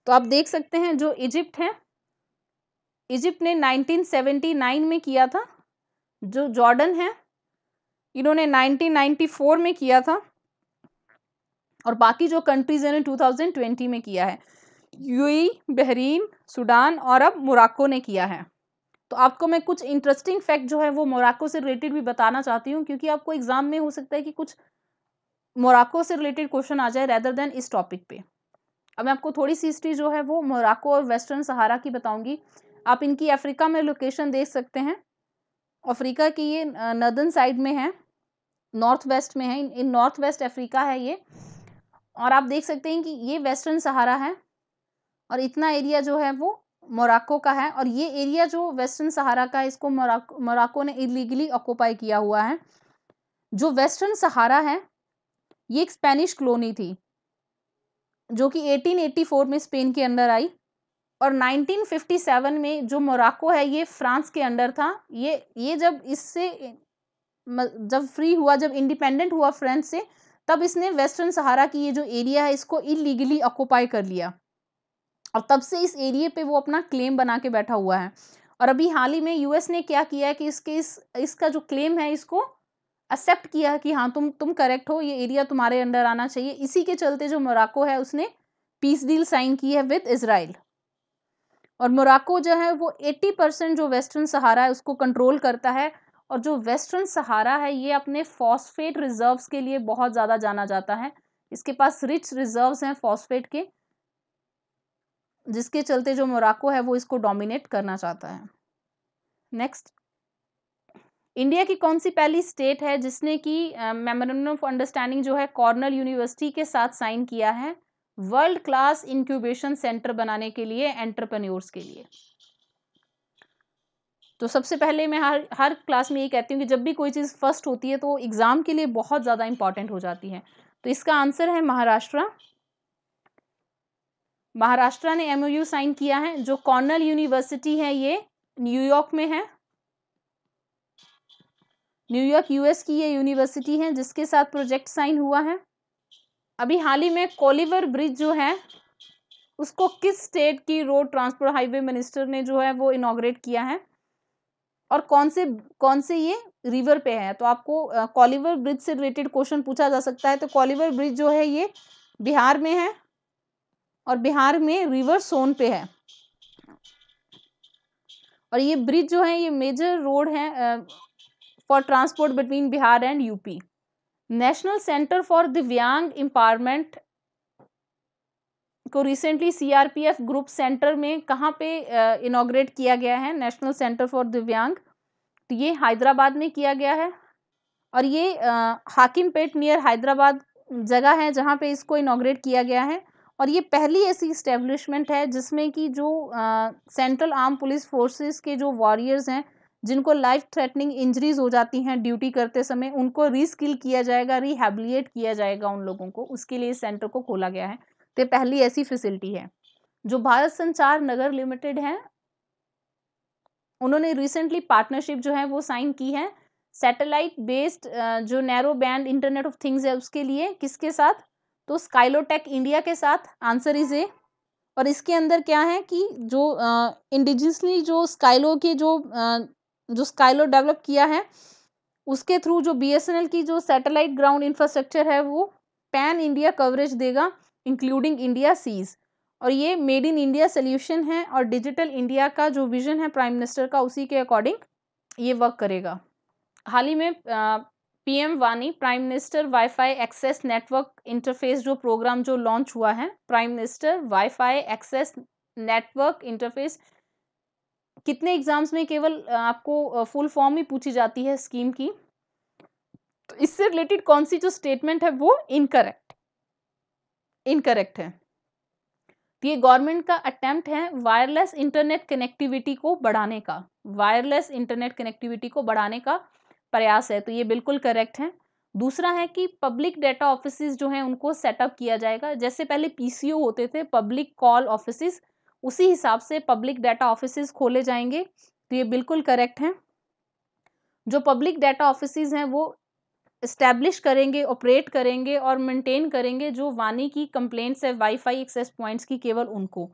Speaker 1: तो आप देख सकते हैं जो इजिप्ट है इजिप्ट ने 1979 में किया था जो जॉर्डन है इन्होंने 1994 में किया था और बाकी जो कंट्रीज हैं 2020 में किया है यूएई बहरीन सूडान और अब मोरक्को ने किया है तो आपको मैं कुछ इंटरेस्टिंग फैक्ट जो है वो मोराको से रिलेटेड भी बताना चाहती हूँ क्योंकि आपको एग्ज़ाम में हो सकता है कि कुछ मोराको से रिलेटेड क्वेश्चन आ जाए रेदर देन इस टॉपिक पे अब मैं आपको थोड़ी सी हिस्ट्री जो है वो मोराको और वेस्टर्न सहारा की बताऊंगी आप इनकी अफ्रीका में लोकेशन देख सकते हैं अफ्रीका की ये नदन साइड में है नॉर्थ वेस्ट में है इन नॉर्थ वेस्ट अफ्रीका है ये और आप देख सकते हैं कि ये वेस्टर्न सहारा है और इतना एरिया जो है वो मोराको का है और ये एरिया जो वेस्टर्न सहारा का है इसको मोराको मोराको ने इलीगली ऑक्यूपाई किया हुआ है जो वेस्टर्न सहारा है ये एक स्पेनिश कॉलोनी थी जो कि 1884 में स्पेन के अंदर आई और 1957 में जो मोराको है ये फ्रांस के अंडर था ये ये जब इससे जब फ्री हुआ जब इंडिपेंडेंट हुआ फ्रांस से तब इसने वेस्टर्न सहारा की ये जो एरिया है इसको इलीगली ऑक्यूपाई कर लिया और तब से इस एरिए पे वो अपना क्लेम बना के बैठा हुआ है और अभी हाल ही में यूएस ने क्या किया है कि इसके इस इसका जो क्लेम है इसको एक्सेप्ट किया है कि हाँ तुम तुम करेक्ट हो ये एरिया तुम्हारे अंडर आना चाहिए इसी के चलते जो मोराको है उसने पीस डील साइन की है विद इसराइल और मोराको जो है वो एट्टी परसेंट जो वेस्टर्न सहारा है उसको कंट्रोल करता है और जो वेस्टर्न सहारा है ये अपने फॉस्फेट रिजर्व्स के लिए बहुत ज़्यादा जाना जाता है इसके पास रिच रिजर्व्स हैं फॉस्फेट के जिसके चलते जो मोराको है वो इसको डोमिनेट करना चाहता है नेक्स्ट इंडिया की कौन सी पहली स्टेट है जिसने की मेमोरेंडम ऑफ अंडरस्टैंडिंग जो है कॉर्नल यूनिवर्सिटी के साथ साइन किया है वर्ल्ड क्लास इंक्यूबेशन सेंटर बनाने के लिए एंटरप्रेन्योर्स के लिए तो सबसे पहले मैं हर हर क्लास में ये कहती हूँ कि जब भी कोई चीज़ फर्स्ट होती है तो एग्ज़ाम के लिए बहुत ज़्यादा इंपॉर्टेंट हो जाती है तो इसका आंसर है महाराष्ट्र महाराष्ट्र ने एमओयू साइन किया है जो कॉर्नल यूनिवर्सिटी है ये न्यूयॉर्क में है न्यूयॉर्क यूएस की ये यूनिवर्सिटी है जिसके साथ प्रोजेक्ट साइन हुआ है अभी हाल ही में कोलिवर ब्रिज जो है उसको किस स्टेट की रोड ट्रांसपोर्ट हाईवे मिनिस्टर ने जो है वो इनाग्रेट किया है और कौन से कौन से ये रिवर पे है तो आपको कॉलिवर ब्रिज से रिलेटेड क्वेश्चन पूछा जा सकता है तो कॉलिवर ब्रिज जो है ये बिहार में है और बिहार में रिवर सोन पे है और ये ब्रिज जो है ये मेजर रोड है for transport between Bihar and UP national centre for Divyang empowerment को रिसेंटली सीआरपीएफ ग्रुप सेंटर में कहाँ पे इनोग्रेट uh, किया गया है नेशनल सेंटर फॉर दिव्यांग तो ये हैदराबाद में किया गया है और ये हाकिम पेट नियर हैदराबाद जगह है जहाँ पे इसको इनोग्रेट किया गया है और ये पहली ऐसी इस्टेब्लिशमेंट है जिसमें कि जो सेंट्रल आर्म पुलिस फोर्सेस के जो वॉरियर्स हैं जिनको लाइफ थ्रेटनिंग इंजरीज हो जाती हैं ड्यूटी करते समय उनको रीस्किल किया जाएगा रिहेबिलिएट किया जाएगा उन लोगों को उसके लिए सेंटर को खोला गया है तो ये पहली ऐसी फैसिलिटी है जो भारत संचार नगर लिमिटेड है उन्होंने रिसेंटली पार्टनरशिप जो है वो साइन की है सैटेलाइट बेस्ड जो narrow band internet of things है उसके लिए किसके साथ तो स्काइलोटेक इंडिया के साथ आंसर इज ए और इसके अंदर क्या है कि जो इंडिजिनसली जो स्काइलो के जो आ, जो स्काइलो डेवलप किया है उसके थ्रू जो बीएसएनएल की जो सैटेलाइट ग्राउंड इंफ्रास्ट्रक्चर है वो पैन इंडिया कवरेज देगा इंक्लूडिंग इंडिया सीज़ और ये मेड इन इंडिया सोल्यूशन है और डिजिटल इंडिया का जो विजन है प्राइम मिनिस्टर का उसी के अकॉर्डिंग ये वर्क करेगा हाल ही में पीएम वानी prime minister WiFi access network interface जो प्रोग्राम जो लॉन्च हुआ है prime minister WiFi access network interface कितने एग्जाम्स में केवल आपको फुल फॉर्म ही पूछी जाती है स्कीम की तो इससे रिलेटेड कौन सी जो स्टेटमेंट है वो इनकरेक्ट इनकरेक्ट है तो ये गवर्नमेंट का अटेम्प्ट है वायरलेस इंटरनेट कनेक्टिविटी को बढ़ाने का वायरलेस इंटरनेट कनेक्टिविटी को बढ़ाने का प्रयास है तो ये बिल्कुल करेक्ट है दूसरा है कि पब्लिक डेटा ऑफिस जो हैं उनको सेटअप किया जाएगा जैसे पहले पीसीओ होते थे पब्लिक कॉल ऑफिस उसी हिसाब से पब्लिक डेटा ऑफिस खोले जाएंगे तो ये बिल्कुल करेक्ट है जो पब्लिक डेटा ऑफिस हैं वो इस्टेब्लिश करेंगे ऑपरेट करेंगे और मेंटेन करेंगे जो वानी की कंप्लेंट्स है वाईफाई एक्सेस पॉइंट्स की केवल उनको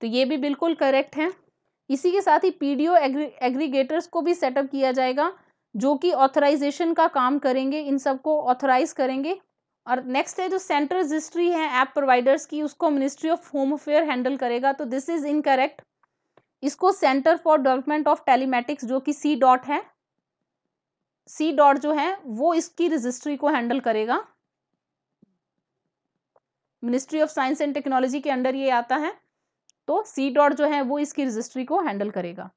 Speaker 1: तो ये भी बिल्कुल करेक्ट है इसी के साथ ही पीडीओ एग्री एग्रीगेटर्स को भी सेटअप किया जाएगा जो कि ऑथराइजेशन का काम करेंगे इन सबको ऑथराइज करेंगे और नेक्स्ट है जो सेंट्रल रजिस्ट्री है ऐप प्रोवाइडर्स की उसको ministry of home affair handle करेगा तो दिस इज इनकरेक्ट इसको centre for development of telematics जो कि सी डॉट है सी डॉट जो है वो इसकी रजिस्ट्री को हैंडल करेगा ministry of science and technology के अंडर ये आता है तो सी डॉट जो है वो इसकी रजिस्ट्री को हैंडल करेगा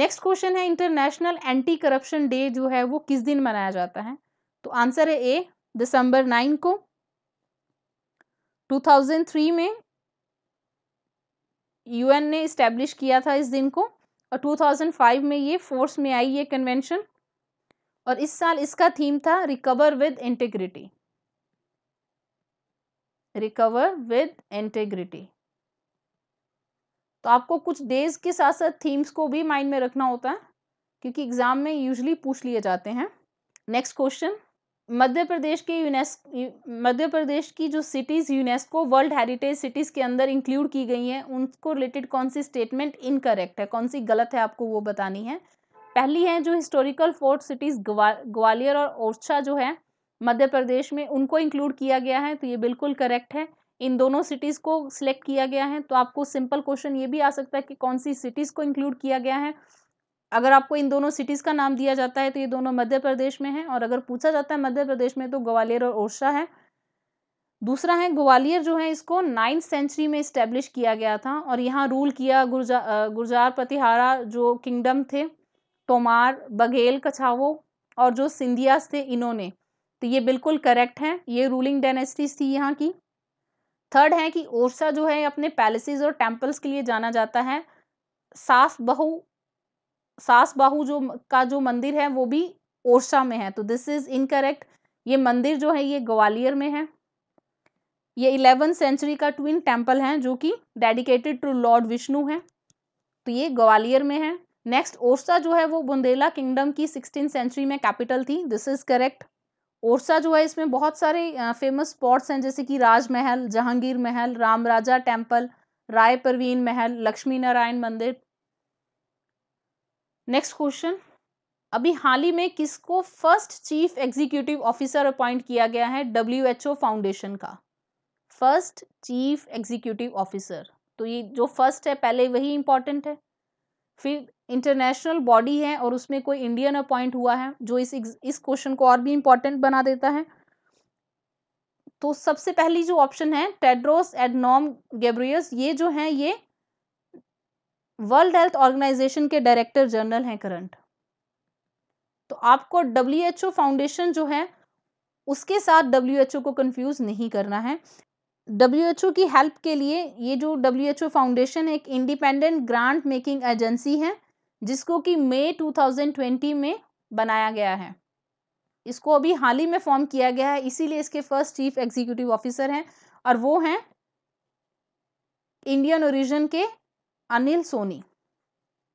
Speaker 1: नेक्स्ट क्वेश्चन है इंटरनेशनल एंटी करप्शन डे जो है वो किस दिन मनाया जाता है तो आंसर है ए दिसंबर नाइन को 2003 में यूएन ने इस्टेब्लिश किया था इस दिन को और 2005 में ये फोर्स में आई ये कन्वेंशन और इस साल इसका थीम था recover with integrity recover with integrity तो आपको कुछ डेज के साथ साथ थीम्स को भी माइंड में रखना होता है क्योंकि एग्ज़ाम में यूजली पूछ लिए जाते हैं नेक्स्ट क्वेश्चन मध्य प्रदेश के यूनेस्को मध्य प्रदेश की जो cities UNESCO world heritage cities के अंदर इंक्लूड की गई हैं उनको रिलेटेड कौन सी स्टेटमेंट इनकरेक्ट है कौन सी गलत है आपको वो बतानी है पहली है जो हिस्टोरिकल फोर्ट सिटीज़ ग्वालियर और ओरछा जो है मध्य प्रदेश में उनको इंक्लूड किया गया है तो ये बिल्कुल करेक्ट है इन दोनों सिटीज़ को सिलेक्ट किया गया है तो आपको सिंपल क्वेश्चन ये भी आ सकता है कि कौन सी सिटीज़ को इंक्लूड किया गया है अगर आपको इन दोनों सिटीज़ का नाम दिया जाता है तो ये दोनों मध्य प्रदेश में है और अगर पूछा जाता है मध्य प्रदेश में तो ग्वालियर और ओरछा है दूसरा है ग्वालियर जो है इसको नाइन्थ सेंचुरी में इस्टेब्लिश किया गया था और यहाँ रूल किया गुर्जा गुर्जार प्रतिहारा जो किंगडम थे तोमार बघेल कछावो और जो सिंधियास थे इन्होंने तो ये बिल्कुल करेक्ट है ये रूलिंग डायनेस्टीज थी यहाँ की थर्ड है कि ओरसा जो है अपने पैलेसेस और टेम्पल्स के लिए जाना जाता है सास बहू सास बाहू जो का जो मंदिर है वो भी ओरसा में है तो दिस इज़ इनकरेक्ट ये मंदिर जो है ये ग्वालियर में है ये इलेवन सेंचुरी का ट्विन टेम्पल है जो कि डेडिकेटेड टू लॉर्ड विष्णु है तो ये ग्वालियर में है नेक्स्ट ओरसा जो है वो बुंदेला किंगडम की सिक्सटीन सेंचुरी में कैपिटल थी दिस इज़ करेक्ट ओरसा जो है इसमें बहुत सारे फेमस स्पॉट्स हैं जैसे कि राजमहल जहांगीर महल राम राजा टेम्पल राय परवीन महल लक्ष्मी नारायण मंदिर नेक्स्ट क्वेश्चन अभी हाल ही में किसको first chief executive officer appoint किया गया है डब्ल्यू एच ओ फाउंडेशन का फर्स्ट चीफ एग्जीक्यूटिव ऑफिसर तो ये जो फर्स्ट है पहले वही इंपॉर्टेंट है फिर इंटरनेशनल बॉडी है और उसमें कोई इंडियन अपॉइंट हुआ है जो इस इस क्वेश्चन को और भी इंपॉर्टेंट बना देता है तो सबसे पहली जो ऑप्शन है टेड्रोस एडनॉम गेब्रियस ये जो है ये वर्ल्ड हेल्थ ऑर्गेनाइजेशन के डायरेक्टर जनरल हैं करंट तो आपको डब्ल्यू एच ओ फाउंडेशन जो है उसके साथ डब्ल्यू एच ओ को कंफ्यूज नहीं करना है डब्ल्यू एच ओ की हेल्प के लिए ये जो डब्ल्यू एच ओ फाउंडेशन एक इंडिपेंडेंट ग्रांट मेकिंग एजेंसी है जिसको कि मई 2020 में बनाया गया है इसको अभी हाल ही में फॉर्म किया गया है इसीलिए इसके फर्स्ट चीफ एग्जीक्यूटिव ऑफिसर हैं और वो हैं इंडियन ओरिजिन के अनिल सोनी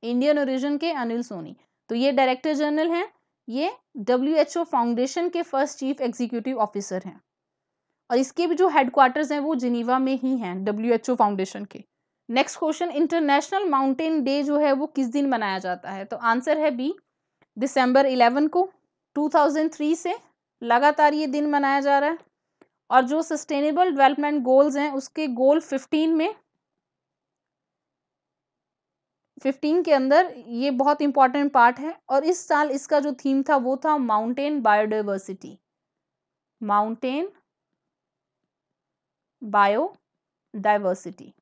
Speaker 1: इंडियन ओरिजिन के अनिल सोनी तो ये डायरेक्टर जनरल हैं ये डब्ल्यू एच ओ फाउंडेशन के फर्स्ट चीफ एग्जीक्यूटिव ऑफिसर हैं और इसके भी जो हेडक्वार्टर्स हैं वो जिनीवा में ही हैं डब्ल्यू एच ओ फाउंडेशन के next question international mountain day जो है वो किस दिन मनाया जाता है तो आंसर है बी दिसंबर 11 को 2003 से लगातार ये दिन मनाया जा रहा है और जो सस्टेनेबल डेवलपमेंट गोल्स हैं उसके गोल 15 में 15 के अंदर ये बहुत इंपॉर्टेंट पार्ट है और इस साल इसका जो थीम था वो था माउंटेन बायोडाइवर्सिटी माउंटेन बायोडाइवर्सिटी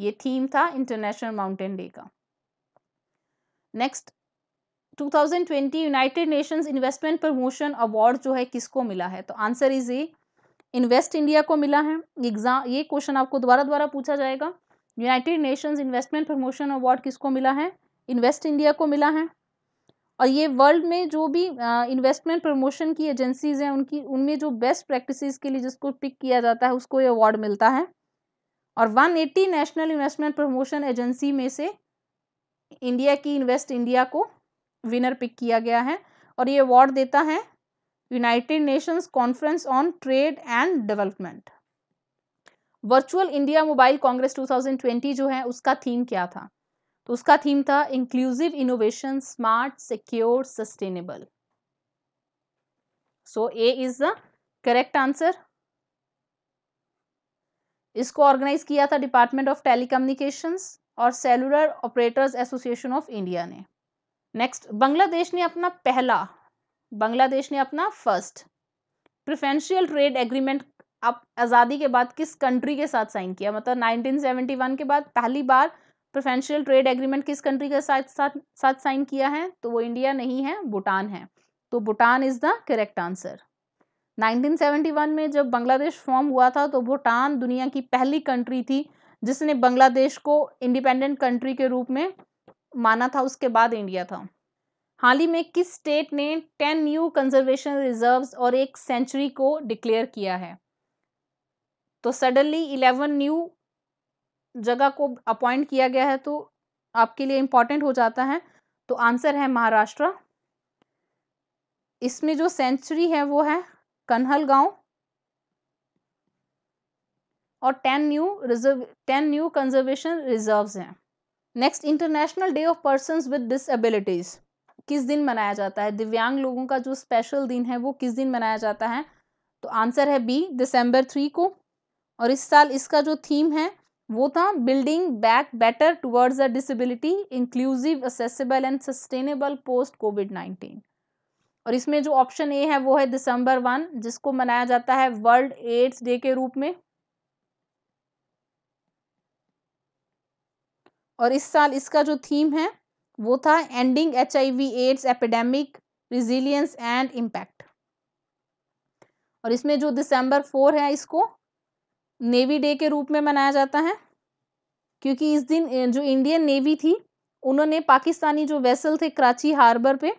Speaker 1: ये थीम था इंटरनेशनल माउंटेन डे का next 2020 united nations investment promotion award जो है किसको मिला है तो answer is A invest India को मिला है एग्जाम ये क्वेश्चन आपको दोबारा दोबारा पूछा जाएगा united nations investment promotion award किसको मिला है इन्वेस्ट इंडिया को मिला है और ये वर्ल्ड में जो भी इन्वेस्टमेंट प्रमोशन की एजेंसीज हैं उनकी उनमें जो बेस्ट प्रैक्टिस के लिए जिसको पिक किया जाता है उसको ये अवार्ड मिलता है और 180 नेशनल इन्वेस्टमेंट प्रमोशन एजेंसी में से इंडिया की इन्वेस्ट इंडिया को विनर पिक किया गया है और ये अवार्ड देता है United nations conference on trade and development virtual India mobile congress 2020 जो है उसका थीम क्या था तो उसका थीम था inclusive innovation smart secure sustainable so A is the correct answer इसको ऑर्गेनाइज किया था डिपार्टमेंट ऑफ टेलीकम्युनिकेशंस और cellular operators association of India ने नेक्स्ट बांग्लादेश ने अपना पहला बांग्लादेश ने अपना फर्स्ट प्रिफेंशियल ट्रेड एग्रीमेंट आप आज़ादी के बाद किस कंट्री के साथ साइन किया मतलब 1971 के बाद पहली बार प्रिफेंशियल ट्रेड एग्रीमेंट किस कंट्री के साथ साथ साथ साइन किया है तो वो इंडिया नहीं है भूटान है तो Bhutan is the correct answer 1971 में जब बांग्लादेश फॉर्म हुआ था तो भूटान दुनिया की पहली कंट्री थी जिसने बांग्लादेश को इंडिपेंडेंट कंट्री के रूप में माना था उसके बाद इंडिया था हाल ही में किस स्टेट ने 10 न्यू कंजर्वेशन रिजर्व्स और एक सेंचुरी को डिक्लेयर किया है तो सडनली 11 न्यू जगह को अपॉइंट किया गया है तो आपके लिए इम्पॉर्टेंट हो जाता है तो आंसर है महाराष्ट्र इसमें जो सेंचुरी है वो है गांव और ten new reserve ten new conservation reserves हैं next international day of person with disabilities किस दिन मनाया जाता है दिव्यांग लोगों का जो स्पेशल दिन है वो किस दिन मनाया जाता है तो आंसर है बी दिसंबर थ्री को और इस साल इसका जो थीम है वो था building back better towards a disability inclusive accessible and sustainable post Covid nineteen और इसमें जो ऑप्शन ए है वो है दिसंबर वन जिसको मनाया जाता है वर्ल्ड एड्स डे के रूप में और इस साल इसका जो थीम है वो था ending H I V AIDS epidemic resilience and impact और इसमें जो दिसंबर फोर है इसको नेवी डे के रूप में मनाया जाता है क्योंकि इस दिन जो इंडियन नेवी थी उन्होंने पाकिस्तानी जो वेसल थे कराची हार्बर पे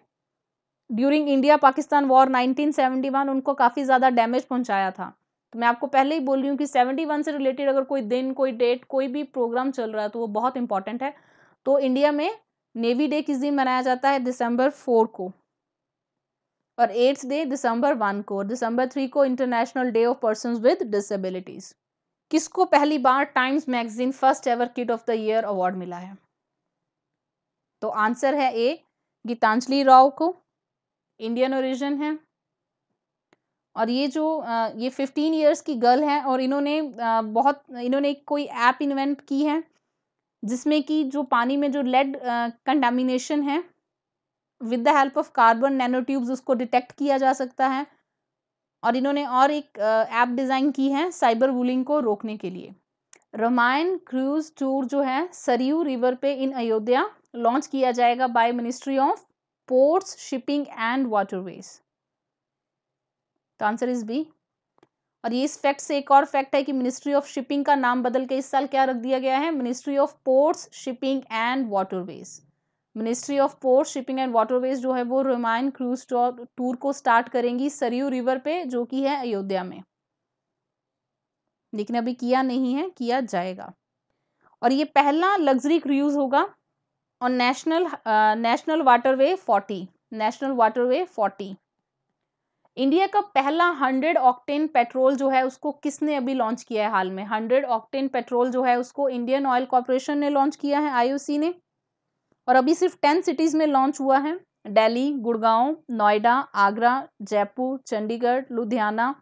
Speaker 1: ड्यूरिंग इंडिया पाकिस्तान वॉर 1971 उनको काफ़ी ज़्यादा डैमेज पहुंचाया था तो मैं आपको पहले ही बोल रही हूँ कि 71 से रिलेटेड अगर कोई दिन कोई डेट कोई भी प्रोग्राम चल रहा है तो वो बहुत इंपॉर्टेंट है तो इंडिया में नेवी डे किस दिन मनाया जाता है दिसंबर फोर को और एट्थ डे दिसंबर वन को और दिसंबर थ्री को international day of person with disabilities किसको पहली बार Times magazine first ever kid of the year award मिला है तो आंसर है ए गीतांजलि राव को इंडियन ओरिजिन है और ये जो ये फिफ्टीन ईयर्स की गर्ल है और इन्होंने बहुत इन्होंने कोई ऐप इन्वेंट की है जिसमें कि जो पानी में जो लेड कंटामिनेशन है with the help of carbon nano tubes उसको डिटेक्ट किया जा सकता है और इन्होंने और एक ऐप डिज़ाइन की है साइबर बुलिंग को रोकने के लिए रामायण क्रूज टूर जो है सरयू रिवर पे इन अयोध्या लॉन्च किया जाएगा by ministry of ports, shipping and waterways. तो आंसर इज बी और ये इस फैक्ट से एक और फैक्ट है कि मिनिस्ट्री ऑफ शिपिंग का नाम बदल के इस साल क्या रख दिया गया है ministry of ports shipping and waterways ministry of port shipping and waterways जो है वो रोमायन क्रूज टूर को स्टार्ट करेंगी सरयू रिवर पे जो कि है अयोध्या में लेकिन अभी किया नहीं है किया जाएगा और ये पहला लग्जरी क्रूज होगा on national uh, national waterway 40 national waterway 40 India का पहला हंड्रेड ऑक्टेन पेट्रोल जो है उसको किसने अभी लॉन्च किया है हाल में हंड्रेड ऑक्टेन पेट्रोल जो है उसको इंडियन ऑयल कॉरपोरेशन ने लॉन्च किया है आईओसी ने और अभी सिर्फ टेन सिटीज़ में लॉन्च हुआ है दिल्ली गुड़गांव नोएडा आगरा जयपुर चंडीगढ़ लुधियाना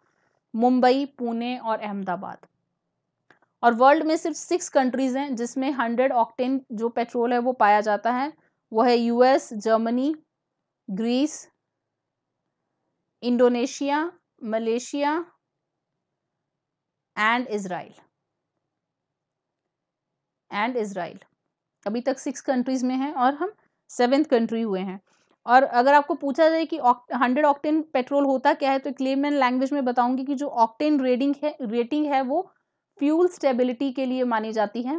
Speaker 1: मुंबई पुणे और अहमदाबाद और वर्ल्ड में सिर्फ सिक्स कंट्रीज़ हैं जिसमें हंड्रेड ऑक्टेन जो पेट्रोल है वो पाया जाता है वो है US Germany Greece Indonesia Malaysia and Israel and Israel अभी तक सिक्स कंट्रीज़ में हैं और हम सेवेंथ कंट्री हुए हैं और अगर आपको पूछा जाए कि हंड्रेड ऑक्टेन पेट्रोल होता क्या है तो क्लेमन लैंग्वेज में बताऊंगी कि जो ऑक्टेन रेडिंग है रेटिंग है वो फ्यूल स्टेबिलिटी के लिए मानी जाती है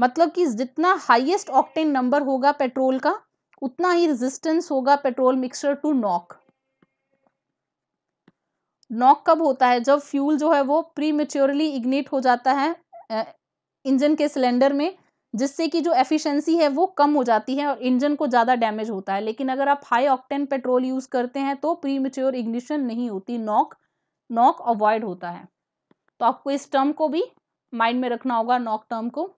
Speaker 1: मतलब कि जितना हाईएस्ट ऑक्टेन नंबर होगा पेट्रोल का उतना ही रेजिस्टेंस होगा petrol mixture to knock knock कब होता है जब फ्यूल जो है वो प्री मेच्योरली इग्नेट हो जाता है इंजन के सिलेंडर में जिससे कि जो एफिशिएंसी है वो कम हो जाती है और इंजन को ज़्यादा डैमेज होता है लेकिन अगर आप हाई ऑक्टेन पेट्रोल यूज़ करते हैं तो प्री मेच्योर इग्निशन नहीं होती नॉक नॉक अवॉइड होता है तो आपको इस टर्म को भी माइंड में रखना होगा नॉक टर्म को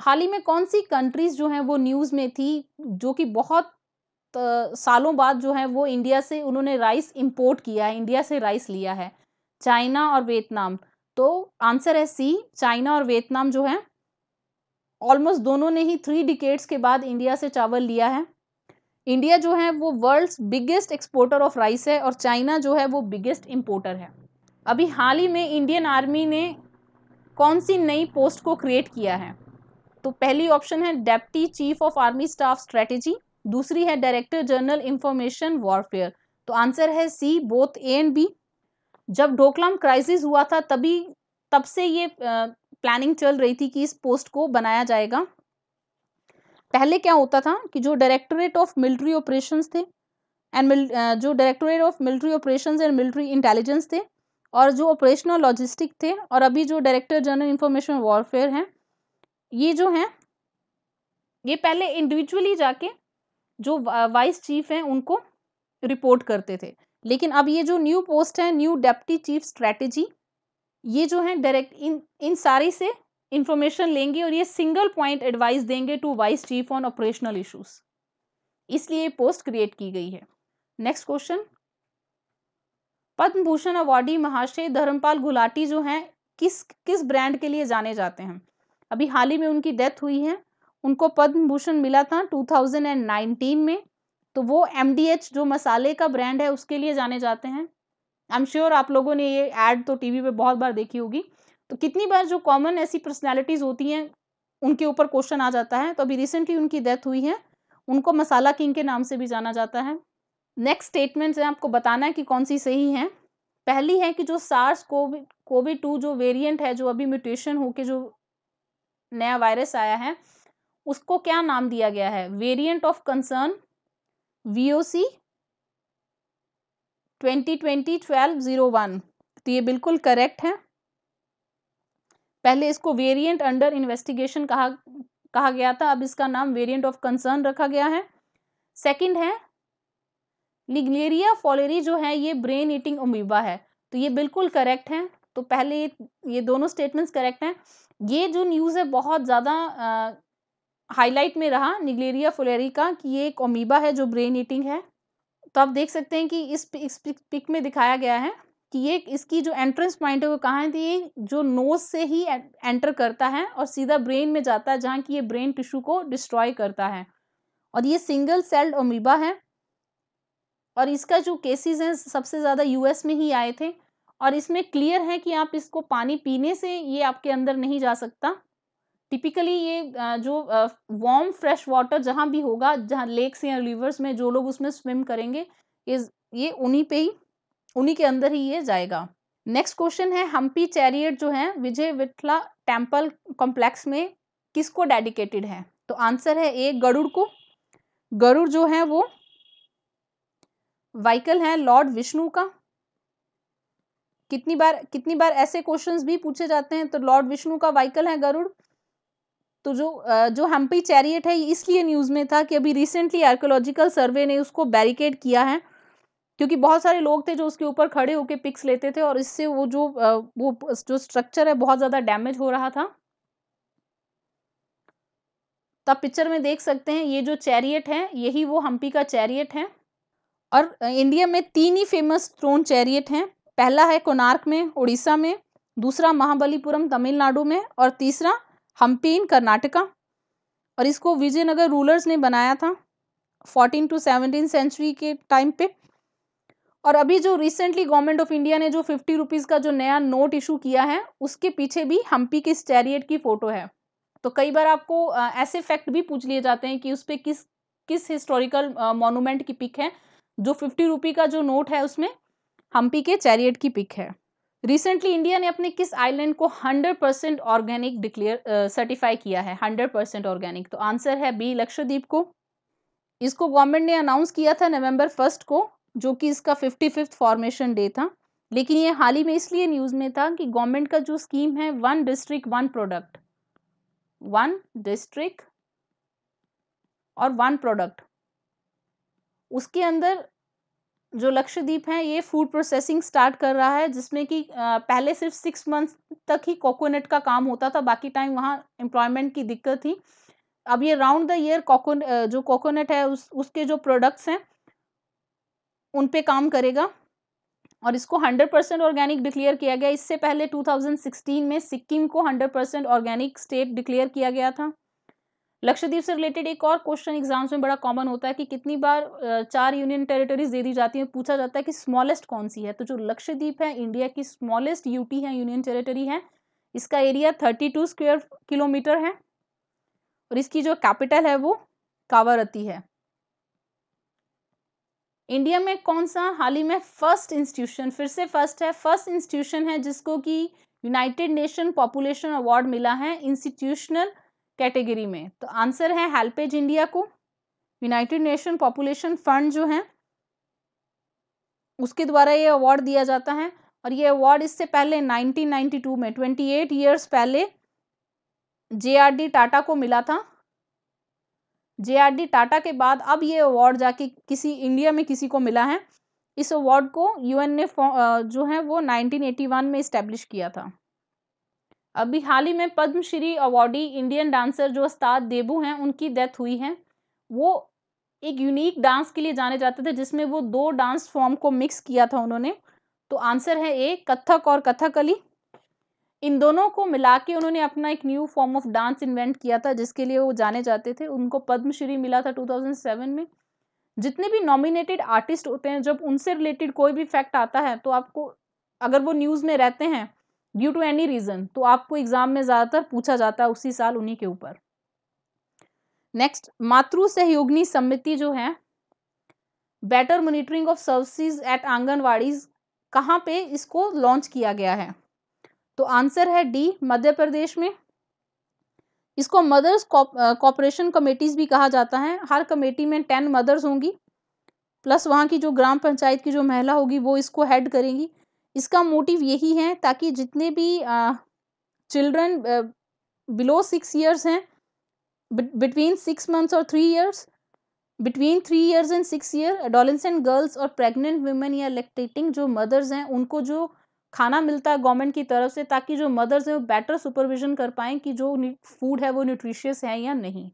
Speaker 1: हाल ही में कौन सी कंट्रीज जो हैं वो न्यूज़ में थी जो कि बहुत सालों बाद जो है वो इंडिया से उन्होंने राइस इंपोर्ट किया है इंडिया से राइस लिया है चाइना और वियतनाम तो आंसर है सी चाइना और वियतनाम जो है ऑलमोस्ट दोनों ने ही थ्री डिकेट्स के बाद इंडिया से चावल लिया है इंडिया जो है वो world's biggest exporter of rice है और चाइना जो है वो बिगेस्ट इम्पोर्टर है अभी हाल ही में इंडियन आर्मी ने कौन सी नई पोस्ट को क्रिएट किया है तो पहली ऑप्शन है deputy chief of army staff strategy दूसरी है डायरेक्टर जनरल इंफॉर्मेशन वॉरफेयर तो आंसर है C both A and B जब डोकलाम क्राइसिस हुआ था तभी तब से ये प्लानिंग चल रही थी कि इस पोस्ट को बनाया जाएगा पहले क्या होता था कि जो डायरेक्टोरेट ऑफ मिलिट्री ऑपरेशंस थे एंड जो directorate of military operations and military intelligence थे और जो ऑपरेशनल लॉजिस्टिक थे और अभी जो डायरेक्टर जनरल इंफॉर्मेशन वॉरफेयर हैं ये जो हैं ये पहले इंडिविजुअली जाके जो वाइस चीफ हैं उनको रिपोर्ट करते थे लेकिन अब ये जो न्यू पोस्ट है न्यू डेप्टी चीफ स्ट्रेटेजी ये जो है डायरेक्ट इन इन सारी से इंफॉर्मेशन लेंगे और ये सिंगल पॉइंट एडवाइस देंगे to vice chief on operational issues इसलिए पोस्ट क्रिएट की गई है next question Padma Bhushan awardee Mahashay Dharampal Gulati जो हैं किस किस ब्रांड के लिए जाने जाते हैं अभी हाल ही में उनकी डेथ हुई है उनको पद्म भूषण मिला था 2019 में तो वो एम जो मसाले का ब्रांड है उसके लिए जाने जाते हैं आई एम श्योर आप लोगों ने ये एड तो टीवी पे बहुत बार देखी होगी तो कितनी बार जो कॉमन ऐसी पर्सनैलिटीज़ होती हैं उनके ऊपर क्वेश्चन आ जाता है तो अभी रिसेंटली उनकी डेथ हुई है उनको मसाला किंग के नाम से भी जाना जाता है नेक्स्ट स्टेटमेंट है आपको बताना है कि कौन सी सही है पहली है कि जो सार्स कोविड कोविड टू जो वेरिएंट है जो अभी म्यूटेशन होके जो नया वायरस आया है उसको क्या नाम दिया गया है variant of concern V O C twenty twenty twelve zero one तो ये बिल्कुल करेक्ट है पहले इसको वेरिएंट अंडर इन्वेस्टिगेशन कहा कहा गया था अब इसका नाम वेरिएंट ऑफ कंसर्न रखा गया है सेकंड है लिग्नेरिया फॉलेरी जो है ये ब्रेन ईटिंग उमीबा है तो ये बिल्कुल करेक्ट है तो पहले ये दोनों स्टेटमेंट्स करेक्ट हैं ये जो न्यूज़ है बहुत ज़्यादा हाईलाइट में रहा निगलेरिया फुलेरी का कि ये एक ओमीबा है जो ब्रेन ईटिंग है तो आप देख सकते हैं कि इस, इस पिक में दिखाया गया है कि ये इसकी जो एंट्रेंस पॉइंट है वो कहाँ है तो ये जो नोज से ही एंटर करता है और सीधा ब्रेन में जाता है जहाँ कि ये ब्रेन टिश्यू को डिस्ट्रॉय करता है और ये सिंगल सेल्ड ओमीबा है और इसका जो केसेस हैं सबसे ज़्यादा यूएस में ही आए थे और इसमें क्लियर है कि आप इसको पानी पीने से ये आपके अंदर नहीं जा सकता टिपिकली ये जो वार्म फ्रेश वाटर जहाँ भी होगा जहाँ लेक्स या रिवर्स में जो लोग उसमें स्विम करेंगे ये ये उन्हीं पे ही उन्हीं के अंदर ही ये जाएगा नेक्स्ट क्वेश्चन है हम्पी चैरियट जो है विजय विठला टेम्पल कॉम्प्लेक्स में किसको डेडिकेटेड है तो आंसर है ए गरुड़ को गरुड़ जो है वो वाइकल है लॉर्ड विष्णु का कितनी बार कितनी बार ऐसे क्वेश्चंस भी पूछे जाते हैं तो लॉर्ड विष्णु का वाइकल है गरुड़ तो जो जो हम्पी चैरियट है इसलिए न्यूज़ में था कि अभी रिसेंटली आर्कोलॉजिकल सर्वे ने उसको बैरिकेड किया है क्योंकि बहुत सारे लोग थे जो उसके ऊपर खड़े होकर पिक्स लेते थे और इससे वो जो वो जो स्ट्रक्चर है बहुत ज़्यादा डैमेज हो रहा था तो आप पिक्चर में देख सकते हैं ये जो चैरियट है यही वो हम्पी का चैरियट है और इंडिया में तीन ही फेमस थ्रोन चैरियट हैं पहला है कोनार्क में उड़ीसा में दूसरा महाबलीपुरम तमिलनाडु में और तीसरा हम्पी इन कर्नाटका और इसको विजयनगर रूलर्स ने बनाया था फोर्टीन टू सेवनटीन सेंचुरी के टाइम पे और अभी जो रिसेंटली गवर्नमेंट ऑफ इंडिया ने जो फिफ्टी रुपीज़ का जो नया नोट इशू किया है उसके पीछे भी हम्पी के स्टेरियट की फ़ोटो है तो कई बार आपको ऐसे फैक्ट भी पूछ लिए जाते हैं कि उस पर किस किस हिस्टोरिकल मोनूमेंट की पिक है जो फिफ्टी रुपी का जो नोट है उसमें हम्पी के चैरियट की पिक है रिसेंटली इंडिया ने अपने किस आइलैंड को 100 परसेंट ऑर्गेनिक डिक्लेयर सर्टिफाई किया है 100 परसेंट ऑर्गेनिक तो आंसर है बी लक्षद्वीप को इसको गवर्नमेंट ने अनाउंस किया था नवंबर फर्स्ट को जो कि इसका फिफ्टी फिफ्थ फॉर्मेशन डे था लेकिन ये हाल ही में इसलिए न्यूज़ में था कि गवर्नमेंट का जो स्कीम है one district one product one district और वन प्रोडक्ट उसके अंदर जो लक्षद्वीप है ये फूड प्रोसेसिंग स्टार्ट कर रहा है जिसमें कि पहले सिर्फ सिक्स मंथ तक ही कोकोनट का काम होता था बाकी टाइम वहाँ एम्प्लॉयमेंट की दिक्कत थी अब ये राउंड द ईयर कोकोन जो कोकोनट है उस उसके जो प्रोडक्ट्स हैं उन पे काम करेगा और इसको 100 परसेंट ऑर्गेनिक डिक्लेयर किया गया इससे पहले 2016 में सिक्किम को 100 परसेंट ऑर्गेनिक स्टेट डिक्लेयर किया गया था लक्षद्वीप से रिलेटेड एक और क्वेश्चन एग्जाम्स में बड़ा कॉमन होता है कि कितनी बार चार यूनियन टेरिटरीज दे दी जाती हैं पूछा जाता है कि स्मॉलेस्ट कौन सी है तो जो लक्षद्वीप है इंडिया की स्मॉलेस्ट यूटी है यूनियन टेरिटरी है इसका एरिया थर्टी टू किलोमीटर है और इसकी जो कैपिटल है वो कावरती है इंडिया में कौन सा हाल ही में फर्स्ट इंस्टीट्यूशन फिर से फर्स्ट है फर्स्ट इंस्टीट्यूशन है जिसको कि यूनाइटेड नेशन पॉपुलेशन अवार्ड मिला है इंस्टीट्यूशनल कैटेगरी में तो आंसर है हेल्पेज इंडिया को यूनाइटेड नेशन पॉपुलेशन फंड जो है उसके द्वारा ये अवार्ड दिया जाता है और ये अवार्ड इससे पहले 1992 में 28 इयर्स पहले जेआरडी टाटा को मिला था जे टाटा के बाद अब ये अवार्ड जाके किसी इंडिया में किसी को मिला है इस अवार्ड को यूएन ने जो है वो 1981 में इस्टेब्लिश किया था अभी हाल ही में पद्मश्री अवार्डी इंडियन डांसर जो उस्ताद देबू हैं उनकी डेथ हुई है वो एक यूनिक डांस के लिए जाने जाते थे जिसमें वो दो डांस फॉर्म को मिक्स किया था उन्होंने तो आंसर है ए कथक और कथकली इन दोनों को मिला के उन्होंने अपना एक new form of dance invent किया था जिसके लिए वो जाने जाते थे उनको पद्मश्री मिला था 2007 में जितने भी नॉमिनेटेड आर्टिस्ट होते हैं जब उनसे रिलेटेड कोई भी फैक्ट आता है तो आपको अगर वो न्यूज़ में रहते हैं ड्यू टू एनी रीज़न तो आपको एग्ज़ाम में ज़्यादातर पूछा जाता है उसी साल उन्हीं के ऊपर नेक्स्ट मातृ सहयोगनी समिति जो है better monitoring of services at Anganwadis कहाँ पे इसको लॉन्च किया गया है तो आंसर है डी मध्य प्रदेश में इसको मदर्स कॉपरेशन कमेटीज़ भी कहा जाता है हर कमेटी में टेन मदर्स होंगी प्लस वहाँ की जो ग्राम पंचायत की जो महिला होगी वो इसको हेड करेंगी इसका मोटिव यही है ताकि जितने भी चिल्ड्रन बिलो सिक्स ईयर्स हैं बिटवीन सिक्स मंथ्स और three years between three years and six year adolescent girls और प्रेग्नेंट वुमेन या लेक्टेटिंग जो मदर्स हैं उनको जो खाना मिलता है गवर्नमेंट की तरफ से ताकि जो मदर्स हैं वो बेटर सुपरविजन कर पाएँ कि जो फूड है वो न्यूट्रिशियस है या नहीं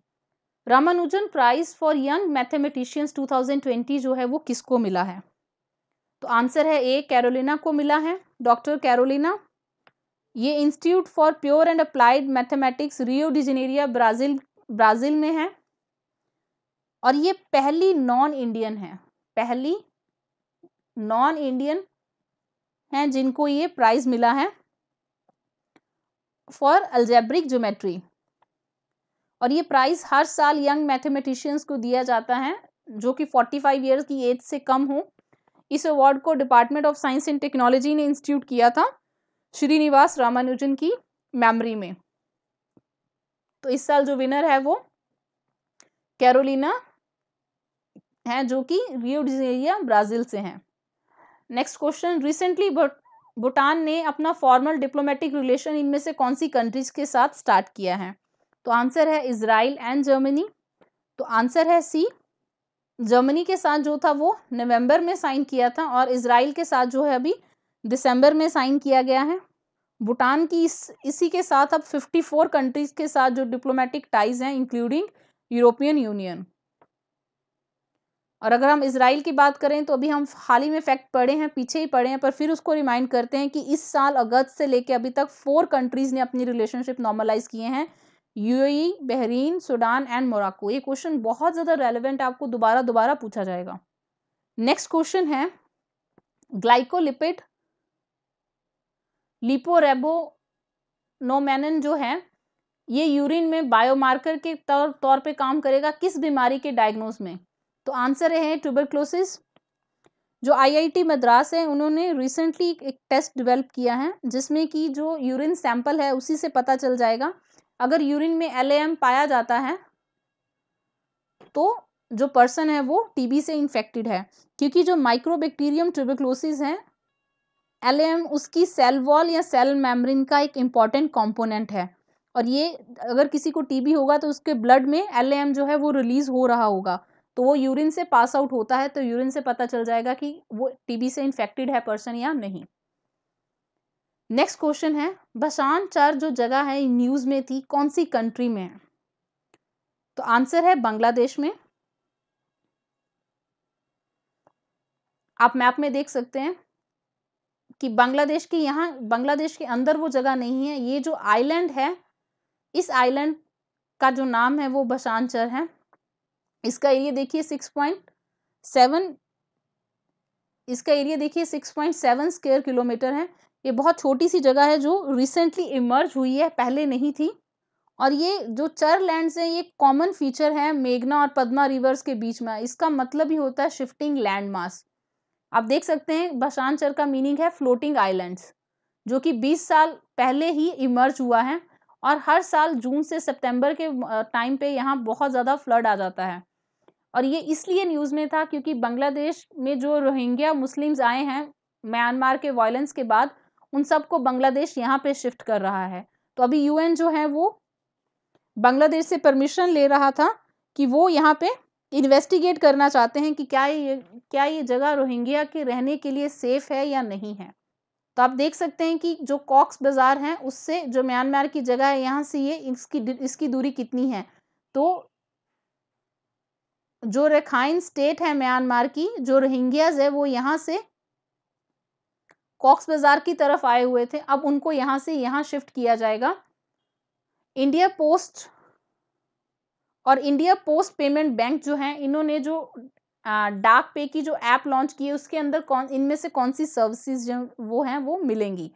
Speaker 1: Ramanujan prize for young mathematicians 2020 जो है वो किसको मिला है तो आंसर है ए कैरोलिना को मिला है डॉक्टर कैरोलिना ये institute for pure and applied mathematics Rio de Janeiro Brazil Brazil में है और ये पहली नॉन इंडियन है पहली नॉन इंडियन हैं जिनको ये प्राइज़ मिला है फॉर अल्जेब्रिक ज्योमेट्री और ये प्राइज़ हर साल यंग मैथमेटिशियंस को दिया जाता है जो कि 45 ईयर्स की एज से कम हो इस अवार्ड को department of science and technology ने इंस्टीट्यूट किया था श्रीनिवास रामानुजन की मेमोरी में तो इस साल जो विनर है वो कैरोलिना है जो कि रियो डिजेरिया ब्राज़ील से हैं नेक्स्ट क्वेश्चन रिसेंटली भूटान ने अपना फॉर्मल डिप्लोमेटिक रिलेशन इनमें से कौन सी कंट्रीज के साथ स्टार्ट किया है तो आंसर है इसराइल एंड जर्मनी तो आंसर है सी जर्मनी के साथ जो था वो नवंबर में साइन किया था और इसराइल के साथ जो है अभी दिसंबर में साइन किया गया है भूटान की इस इसी के साथ अब 54 कंट्रीज के साथ जो डिप्लोमेटिक टाइज हैं इंक्लूडिंग यूरोपियन यूनियन और अगर हम इसराइल की बात करें तो अभी हम हाल ही में फैक्ट पढ़े हैं पीछे ही पढ़े हैं पर फिर उसको रिमाइंड करते हैं कि इस साल अगस्त से लेकर अभी तक फोर कंट्रीज़ ने अपनी रिलेशनशिप नॉर्मलाइज किए हैं UAE Bahrain Sudan and Morocco ये क्वेश्चन बहुत ज़्यादा रेलिवेंट आपको दोबारा दोबारा पूछा जाएगा नेक्स्ट क्वेश्चन है ग्लाइकोलिपिड लिपोरेबोनोमैनन जो है ये यूरिन में बायोमार्कर के तौर तौर पे काम करेगा किस बीमारी के डायग्नोज में तो आंसर है ट्यूबरक्लोसिस जो आईआईटी मद्रास है उन्होंने रिसेंटली एक टेस्ट डेवलप किया है जिसमें कि जो यूरिन सैंपल है उसी से पता चल जाएगा अगर यूरिन में एल पाया जाता है तो जो पर्सन है वो टीबी से इन्फेक्टेड है क्योंकि जो माइक्रोबैक्टीरियम ट्यूबरक्लोसिस है एल उसकी सेल वॉल या सेल मेम्ब्रेन का एक इम्पॉर्टेंट कॉम्पोनेंट है और ये अगर किसी को टीबी होगा तो उसके ब्लड में एल जो है वो रिलीज़ हो रहा होगा तो वो यूरिन से पास आउट होता है तो यूरिन से पता चल जाएगा कि वो टीबी से इन्फेक्टेड है पर्सन या नहीं नेक्स्ट क्वेश्चन है भसान चार जो जगह है न्यूज़ में थी कौन सी कंट्री में है तो आंसर है बांग्लादेश में आप मैप में देख सकते हैं कि बांग्लादेश के यहाँ बांग्लादेश के अंदर वो जगह नहीं है ये जो आइलैंड है इस आइलैंड का जो नाम है वो बशानचर है इसका एरिया देखिए सिक्स पॉइंट सेवन इसका एरिया देखिए six point seven square kilometre है ये बहुत छोटी सी जगह है जो रिसेंटली इमर्ज हुई है पहले नहीं थी और ये जो चर लैंड्स हैं ये कॉमन फीचर है मेघना और पद्मा रिवर्स के बीच में इसका मतलब ही होता है शिफ्टिंग लैंड मास आप देख सकते हैं बशान चर का मीनिंग है फ्लोटिंग आइलैंड्स जो कि 20 साल पहले ही इमर्ज हुआ है और हर साल जून से सितंबर के टाइम पे यहाँ बहुत ज़्यादा फ्लड आ जाता है और ये इसलिए न्यूज़ में था क्योंकि बांग्लादेश में जो रोहिंग्या मुस्लिम्स आए हैं म्यांमार के वायलेंस के बाद उन सबको बांग्लादेश यहाँ पे शिफ्ट कर रहा है तो अभी यूएन जो है वो बांग्लादेश से परमिशन ले रहा था कि वो यहाँ पे इन्वेस्टिगेट करना चाहते हैं कि क्या ये क्या ये जगह रोहिंग्या के रहने के लिए सेफ़ है या नहीं है तो आप देख सकते हैं कि जो कॉक्स बाज़ार है उससे जो म्यांमार की जगह है यहाँ से ये इसकी इसकी दूरी कितनी है तो जो रेखाइन स्टेट है म्यांमार की जो रोहिंग्याज है वो यहाँ से कॉक्स बाजार की तरफ आए हुए थे अब उनको यहाँ से यहाँ शिफ्ट किया जाएगा इंडिया पोस्ट और इंडिया पोस्ट पेमेंट बैंक जो है इन्होंने जो डाक पे की जो ऐप लॉन्च की है उसके अंदर कौन इनमें से कौन सी सर्विसेज जो वो हैं वो मिलेंगी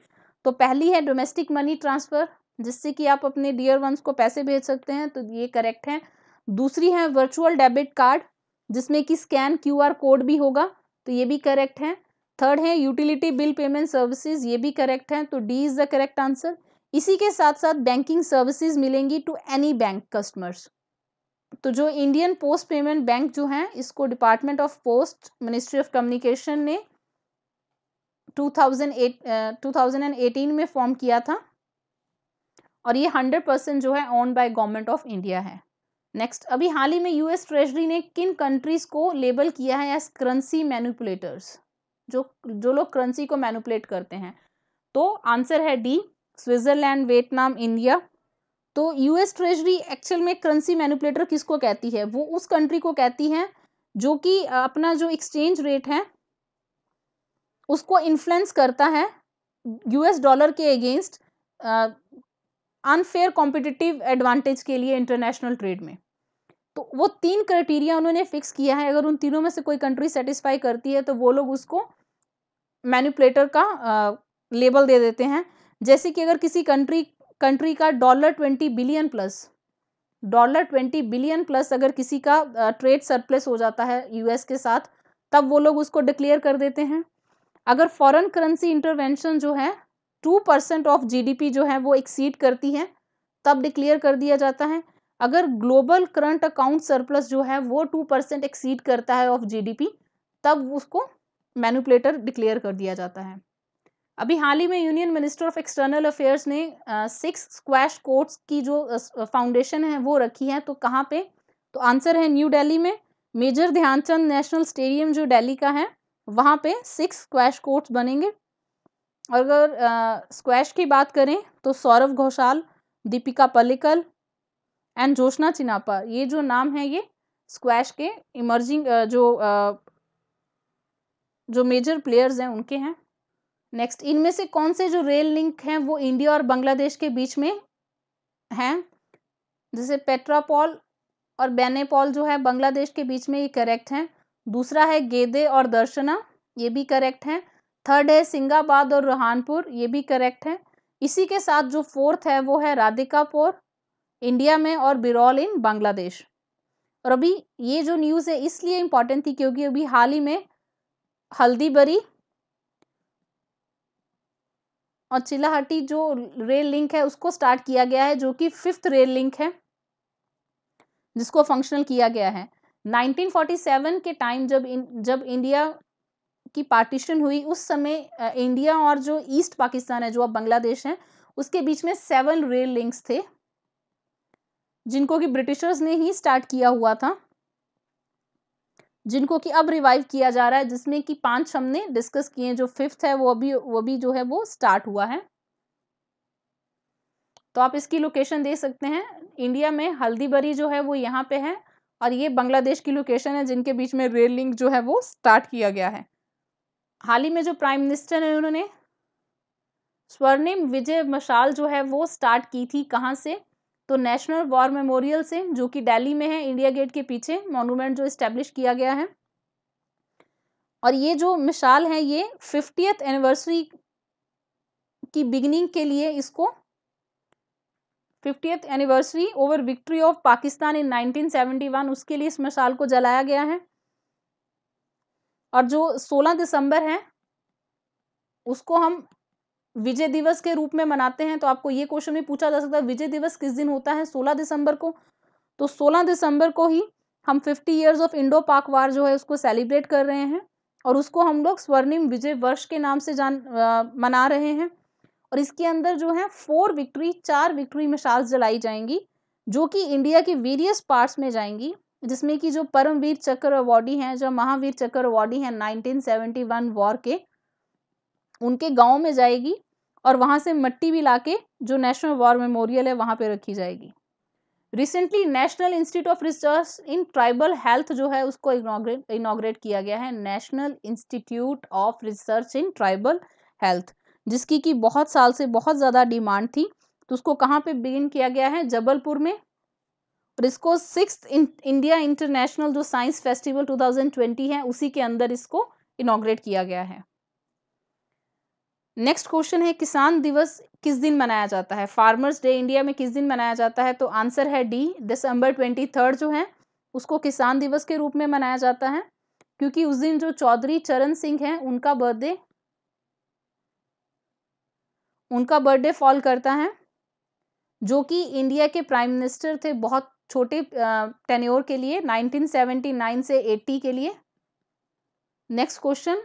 Speaker 1: तो पहली है डोमेस्टिक मनी ट्रांसफ़र जिससे कि आप अपने डियर वंस को पैसे भेज सकते हैं तो ये करेक्ट है दूसरी है वर्चुअल डेबिट कार्ड जिसमें कि स्कैन क्यूआर कोड भी होगा तो ये भी करेक्ट है थर्ड है यूटिलिटी बिल पेमेंट सर्विसेज ये भी करेक्ट है तो D is the correct answer इसी के साथ साथ बैंकिंग सर्विसेज मिलेंगी टू एनी बैंक कस्टमर्स तो जो इंडियन पोस्ट पेमेंट बैंक जो है इसको department of post ministry of communication ने 2008 2018 में फॉर्म किया था और ये 100 परसेंट जो है own by government of India है नेक्स्ट अभी हाल ही में यूएस ट्रेजरी ने किन कंट्रीज को लेबल किया है एज करेंसी मैनुपुलेटर्स जो जो लोग करेंसी को मैनुपुलेट करते हैं तो आंसर है डी स्विट्जरलैंड वियतनाम इंडिया तो यूएस ट्रेजरी एक्चुअल में करेंसी मैनुपुलेटर किसको कहती है वो उस कंट्री को कहती है जो कि अपना जो एक्सचेंज रेट है उसको इन्फ्लुएंस करता है यूएस डॉलर के अगेंस्ट अनफेयर कॉम्पिटिटिव एडवांटेज के लिए इंटरनेशनल ट्रेड में तो वो तीन क्राइटेरिया उन्होंने फिक्स किया है अगर उन तीनों में से कोई कंट्री सेटिस्फाई करती है तो वो लोग उसको मैन्यूपलेटर का आ, लेबल दे देते हैं जैसे कि अगर किसी कंट्री कंट्री का dollar twenty billion plus dollar twenty billion plus अगर किसी का ट्रेड सरप्लस हो जाता है यूएस के साथ तब वो लोग उसको डिक्लेयर कर देते हैं अगर फॉरेन करेंसी इंटरवेंशन जो है टू परसेंट ऑफ जीडीपी जो है वो एक्सीड करती है तब डिक्लेयर कर दिया जाता है अगर ग्लोबल करंट अकाउंट सरप्लस जो है वो टू परसेंट एक्सीड करता है ऑफ जीडीपी तब उसको मैनुपलेटर डिक्लेयर कर दिया जाता है अभी हाल ही में union minister of external affairs ने सिक्स स्क्वैश कोर्ट्स की जो फाउंडेशन है वो रखी है तो कहाँ पे तो आंसर है न्यू दिल्ली में मेजर ध्यानचंद नेशनल स्टेडियम जो दिल्ली का है वहाँ पे सिक्स स्क्वैश कोर्ट्स बनेंगे अगर स्क्वैश की बात करें तो सौरभ घोषाल दीपिका पल्लिकल एंड जोशना चिनापा ये जो नाम है ये स्क्वैश के इमर्जिंग जो जो मेजर प्लेयर्स हैं उनके हैं नेक्स्ट इनमें से कौन से जो रेल लिंक हैं वो इंडिया और बांग्लादेश के बीच में हैं जैसे पेट्रापॉल और बेनेपॉल जो है बांग्लादेश के बीच में ये करेक्ट हैं दूसरा है गेदे और दर्शना ये भी करेक्ट हैं थर्ड है सिंगाबाद और रोहानपुर ये भी करेक्ट है इसी के साथ जो फोर्थ है वो है राधिकापुर इंडिया में और बिरौल इन बांग्लादेश और अभी ये जो न्यूज़ है इसलिए इम्पॉर्टेंट थी क्योंकि अभी हाल ही में हल्दीबरी और चिल्लाहटी जो रेल लिंक है उसको स्टार्ट किया गया है जो कि फिफ्थ रेल लिंक है जिसको फंक्शनल किया गया है 1947 के टाइम जब इन जब इंडिया की पार्टीशन हुई उस समय इंडिया और जो ईस्ट पाकिस्तान है जो अब बांग्लादेश है उसके बीच में सेवन रेल लिंक्स थे जिनको कि ब्रिटिशर्स ने ही स्टार्ट किया हुआ था जिनको कि अब रिवाइव किया जा रहा है जिसमें कि पांच हमने डिस्कस किए जो फिफ्थ है वो अभी वो भी जो है वो स्टार्ट हुआ है तो आप इसकी लोकेशन देख सकते हैं इंडिया में हल्दीबरी जो है वो यहाँ पे है और ये बांग्लादेश की लोकेशन है जिनके बीच में रेल लिंक जो है वो स्टार्ट किया गया है हाल ही में जो प्राइम मिनिस्टर हैं उन्होंने स्वर्णिम विजय मशाल जो है वो स्टार्ट की थी कहाँ से तो नेशनल वॉर मेमोरियल से जो कि दिल्ली में है इंडिया गेट के पीछे मॉन्यूमेंट जो इस्टेब्लिश किया गया है और ये जो मिसाल है ये फिफ्टियथ एनिवर्सरी की बिगनिंग के लिए इसको fiftieth anniversary over victory of Pakistan in 1971 उसके लिए इस मिसाल को जलाया गया है और जो 16 दिसंबर है उसको हम विजय दिवस के रूप में मनाते हैं तो आपको ये क्वेश्चन भी पूछा जा सकता है विजय दिवस किस दिन होता है 16 दिसंबर को तो 16 दिसंबर को ही हम 50 इयर्स ऑफ इंडो पाक वार जो है उसको सेलिब्रेट कर रहे हैं और उसको हम लोग स्वर्णिम विजय वर्ष के नाम से जान आ, मना रहे हैं और इसके अंदर जो है फोर विक्ट्री चार विक्ट्री मिसाल जलाई जाएंगी जो कि इंडिया के वेरियस पार्ट्स में जाएंगी जिसमें कि जो परमवीर चक्र अवॉर्डी हैं जो महावीर चक्र अवॉर्डी हैं 1971 वॉर के उनके गांव में जाएगी और वहां से मट्टी भी लाके जो नेशनल वॉर मेमोरियल है वहां पे रखी जाएगी recently national institute of research in tribal health जो है उसको इनाग्रेट किया गया है national institute of research in tribal health जिसकी कि बहुत साल से बहुत ज़्यादा डिमांड थी तो उसको कहाँ पे बिगिन किया गया है जबलपुर में और इसको सिक्स इंडिया इंटरनेशनल जो साइंस फेस्टिवल 2020 है उसी के अंदर इसको इनाग्रेट किया गया है नेक्स्ट क्वेश्चन है किसान दिवस किस दिन मनाया जाता है फार्मर्स डे इंडिया में किस दिन मनाया जाता है तो आंसर है डी दिसंबर ट्वेंटी जो है उसको किसान दिवस के रूप में मनाया जाता है क्योंकि उस दिन जो चौधरी चरण सिंह हैं उनका बर्थडे उनका बर्थडे फॉल करता है जो कि इंडिया के प्राइम मिनिस्टर थे बहुत छोटे टेन्योर के लिए 1979 से 80 के लिए नेक्स्ट क्वेश्चन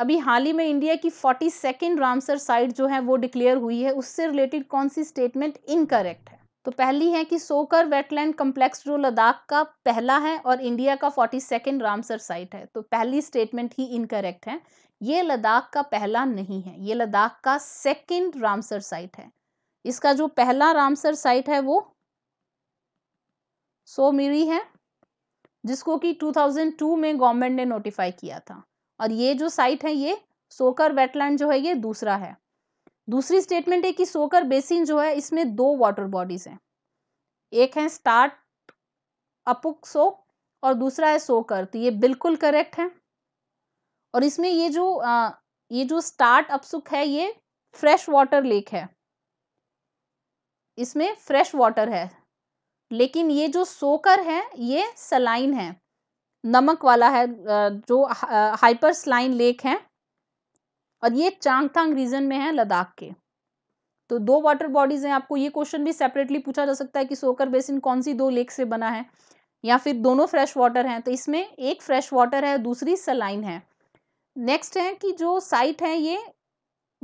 Speaker 1: अभी हाल ही में इंडिया की फोर्टी सेकेंड रामसर साइट जो है वो डिक्लेयर हुई है उससे रिलेटेड कौन सी स्टेटमेंट इनकरेक्ट है तो पहली है कि सोकर वेटलैंड कम्प्लेक्स जो लद्दाख का पहला है और इंडिया का फोर्टी सेकेंड रामसर साइट है तो पहली स्टेटमेंट ही इनकरेक्ट है ये लद्दाख का पहला नहीं है ये लद्दाख का सेकेंड रामसर साइट है इसका जो पहला रामसर साइट है वो सो मिली है जिसको कि 2002 में गवर्नमेंट ने नोटिफाई किया था और ये जो साइट है ये सोकर वेटलैंड जो है ये दूसरा है दूसरी स्टेटमेंट है कि सोकर बेसिन जो है इसमें दो वाटर बॉडीज हैं एक है स्टार्ट अपुक सो और दूसरा है सोकर तो ये बिल्कुल करेक्ट है और इसमें ये जो आ, ये जो स्टार्ट अपसुक है ये फ्रेश वाटर लेक है इसमें फ्रेश वाटर है लेकिन ये जो सोकर है ये सलाइन है नमक वाला है जो हाइपर स्लाइन लेक है और ये चांगथांग रीजन में है लद्दाख के तो दो वाटर बॉडीज हैं आपको ये क्वेश्चन भी सेपरेटली पूछा जा सकता है कि सोकर बेसिन कौन सी दो लेक से बना है या फिर दोनों फ्रेश वाटर हैं तो इसमें एक फ्रेश वाटर है दूसरी सलाइन है नेक्स्ट है कि जो साइट है ये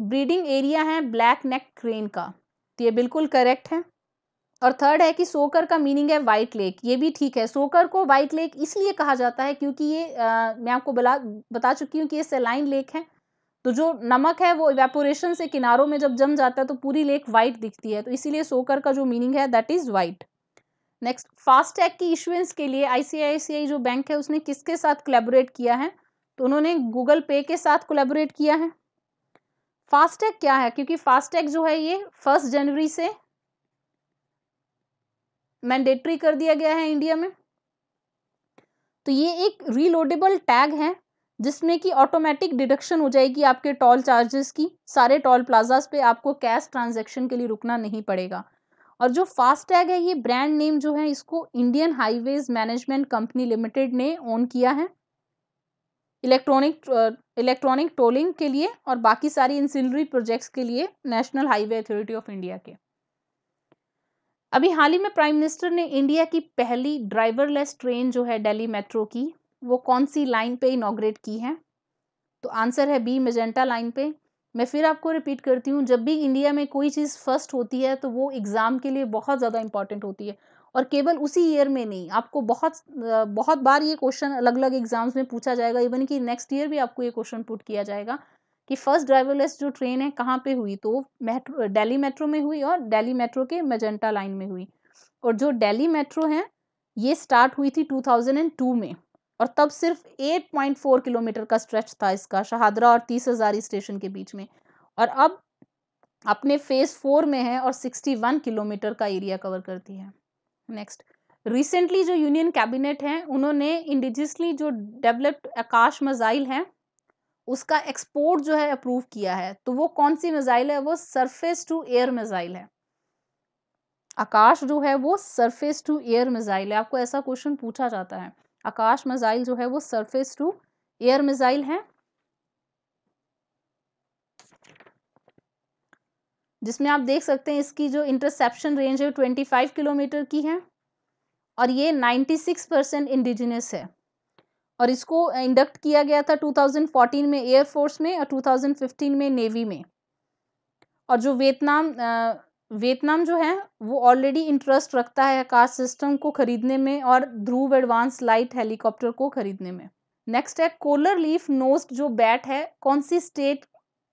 Speaker 1: ब्रीडिंग एरिया है ब्लैक नेक क्रेन का तो ये बिल्कुल करेक्ट है और थर्ड है कि सोकर का मीनिंग है वाइट लेक ये भी ठीक है सोकर को वाइट लेक इसलिए कहा जाता है क्योंकि ये आ, मैं आपको बला बता चुकी हूँ कि ये सेलाइन लेक है तो जो नमक है वो इवेपोरेशन से किनारों में जब जम जाता है तो पूरी लेक वाइट दिखती है तो इसीलिए सोकर का जो मीनिंग है that is white next FASTag की इशुएंस के लिए आईसीआईसीआई जो बैंक है उसने किसके साथ कोलेबोरेट किया है तो उन्होंने गूगल पे के साथ कोलेबोरेट किया है फास्टैग क्या है क्योंकि फास्टैग जो है ये फर्स्ट जनवरी से मैंडेटरी कर दिया गया है इंडिया में तो ये एक रीलोडेबल टैग है जिसमें कि ऑटोमेटिक डिडक्शन हो जाएगी आपके टोल चार्जेस की सारे टोल प्लाजाज पे आपको कैश ट्रांजैक्शन के लिए रुकना नहीं पड़ेगा और जो फास्ट टैग है ये ब्रांड नेम जो है इसको Indian highways management company limited ने ओन किया है इलेक्ट्रॉनिक इलेक्ट्रॉनिक टोलिंग के लिए और बाकी सारी इंसिलरी प्रोजेक्ट्स के लिए national highway authority of India के अभी हाल ही में प्राइम मिनिस्टर ने इंडिया की पहली ड्राइवरलेस ट्रेन जो है दिल्ली मेट्रो की वो कौन सी लाइन पे इनाग्रेट की है तो आंसर है बी मेजेंटा लाइन पे मैं फिर आपको रिपीट करती हूँ जब भी इंडिया में कोई चीज़ फर्स्ट होती है तो वो एग्ज़ाम के लिए बहुत ज़्यादा इंपॉर्टेंट होती है और केवल उसी ईयर में नहीं आपको बहुत बहुत बार ये क्वेश्चन अलग अलग एग्ज़ाम्स में पूछा जाएगा इवन कि नेक्स्ट ईयर भी आपको ये क्वेश्चन पुट किया जाएगा कि फ़र्स्ट ड्राइवरलेस जो ट्रेन है कहाँ पे हुई तो मेट्रो डेली मेट्रो में हुई और डेली मेट्रो के मजेंटा लाइन में हुई और जो डेली मेट्रो है ये स्टार्ट हुई थी 2002 में और तब सिर्फ 8.4 किलोमीटर का स्ट्रेच था इसका शहादरा और तीस हज़ारी स्टेशन के बीच में और अब अपने फेज़ फोर में है और 61 किलोमीटर का एरिया कवर करती है नेक्स्ट रिसेंटली जो यूनियन कैबिनेट है उन्होंने इंडिजियसली जो डेवलप्ड आकाश मज़ाइल हैं उसका एक्सपोर्ट जो है अप्रूव किया है तो वो कौन सी मिज़ाइल है वो सरफेस टू एयर मिज़ाइल है आकाश जो है वो सरफेस टू एयर मिज़ाइल है आपको ऐसा क्वेश्चन पूछा जाता है आकाश मिज़ाइल जो है वो सरफेस टू एयर मिज़ाइल है जिसमें आप देख सकते हैं इसकी जो इंटरसेप्शन रेंज है ट्वेंटी फाइव किलोमीटर की है और ये नाइन्टी सिक्स परसेंट इंडिजिनस है और इसको इंडक्ट किया गया था 2014 में एयरफोर्स में और 2015 में नेवी में और जो वियतनाम वियतनाम जो है वो ऑलरेडी इंटरेस्ट रखता है आकाश सिस्टम को खरीदने में और ध्रुव एडवांस लाइट हेलीकॉप्टर को खरीदने में नेक्स्ट है कोलर लीफ नोस्ट जो बैट है कौन सी स्टेट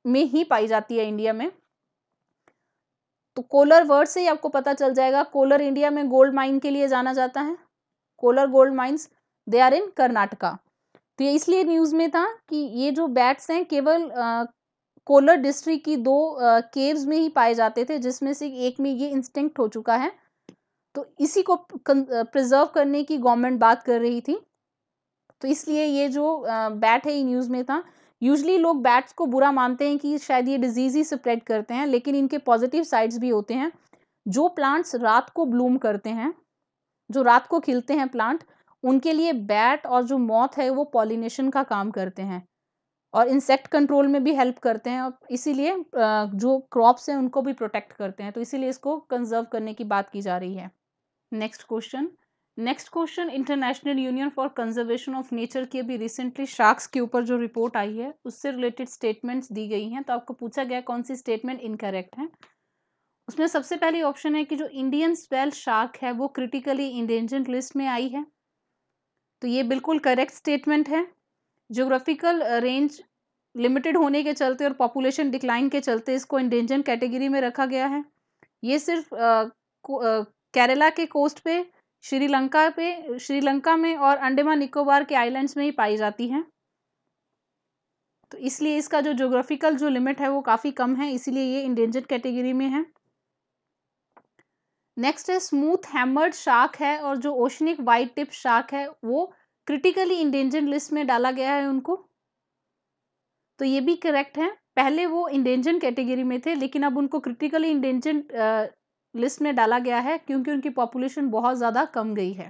Speaker 1: में ही पाई जाती है इंडिया में तो कोलर वर्ड से ही आपको पता चल जाएगा कोलर इंडिया में गोल्ड माइन के लिए जाना जाता है Kolar gold mines they are in Karnataka तो ये इसलिए न्यूज़ में था कि ये जो बैट्स हैं केवल कोलर डिस्ट्रिक्ट की दो केव्स में ही पाए जाते थे जिसमें से एक में ये इंस्टिंक्ट हो चुका है तो इसी को प्रिजर्व करने की गवर्नमेंट बात कर रही थी तो इसलिए ये जो बैट है ये न्यूज़ में था यूजली लोग बैट्स को बुरा मानते हैं कि शायद ये डिजीज़ ही स्प्रेड करते हैं लेकिन इनके पॉजिटिव साइड्स भी होते हैं जो प्लांट्स रात को ब्लूम करते हैं जो रात को खिलते हैं प्लांट उनके लिए बैट और जो मौत है वो पॉलिनेशन का काम करते हैं और इंसेक्ट कंट्रोल में भी हेल्प करते हैं और इसीलिए जो क्रॉप्स हैं उनको भी प्रोटेक्ट करते हैं तो इसीलिए इसको कंजर्व करने की बात की जा रही है next question next question international union for conservation of nature की अभी रिसेंटली शार्क्स के ऊपर जो रिपोर्ट आई है उससे रिलेटेड स्टेटमेंट्स दी गई हैं तो आपको पूछा गया कौन सी स्टेटमेंट इनकरेक्ट है उसमें सबसे पहली ऑप्शन है कि जो इंडियन स्वेल शार्क है वो क्रिटिकली इंडेंजेंट लिस्ट में आई है तो ये बिल्कुल करेक्ट स्टेटमेंट है जोग्राफिकल रेंज लिमिटेड होने के चलते और पॉपुलेशन डिक्लाइन के चलते इसको इंडेंजन कैटेगरी में रखा गया है ये सिर्फ आ, uh, को, आ, uh, केरला के कोस्ट पे श्रीलंका पे श्रीलंका में और अंडमान निकोबार के आइलैंड्स में ही पाई जाती हैं तो इसलिए इसका जो जोग्राफिकल जो लिमिट है वो काफ़ी कम है इसीलिए ये इंडेंजन कैटेगरी में है नेक्स्ट है स्मूथ हैमर्ड शार्क है और जो ओशनिक वाइट टिप शार्क है वो क्रिटिकली इंडेंजर्ड लिस्ट में डाला गया है उनको तो ये भी करेक्ट है पहले वो इंडेंजर्ड कैटेगरी में थे लेकिन अब उनको क्रिटिकली इंडेंजर्ड लिस्ट में डाला गया है क्योंकि उनकी पॉपुलेशन बहुत ज़्यादा कम गई है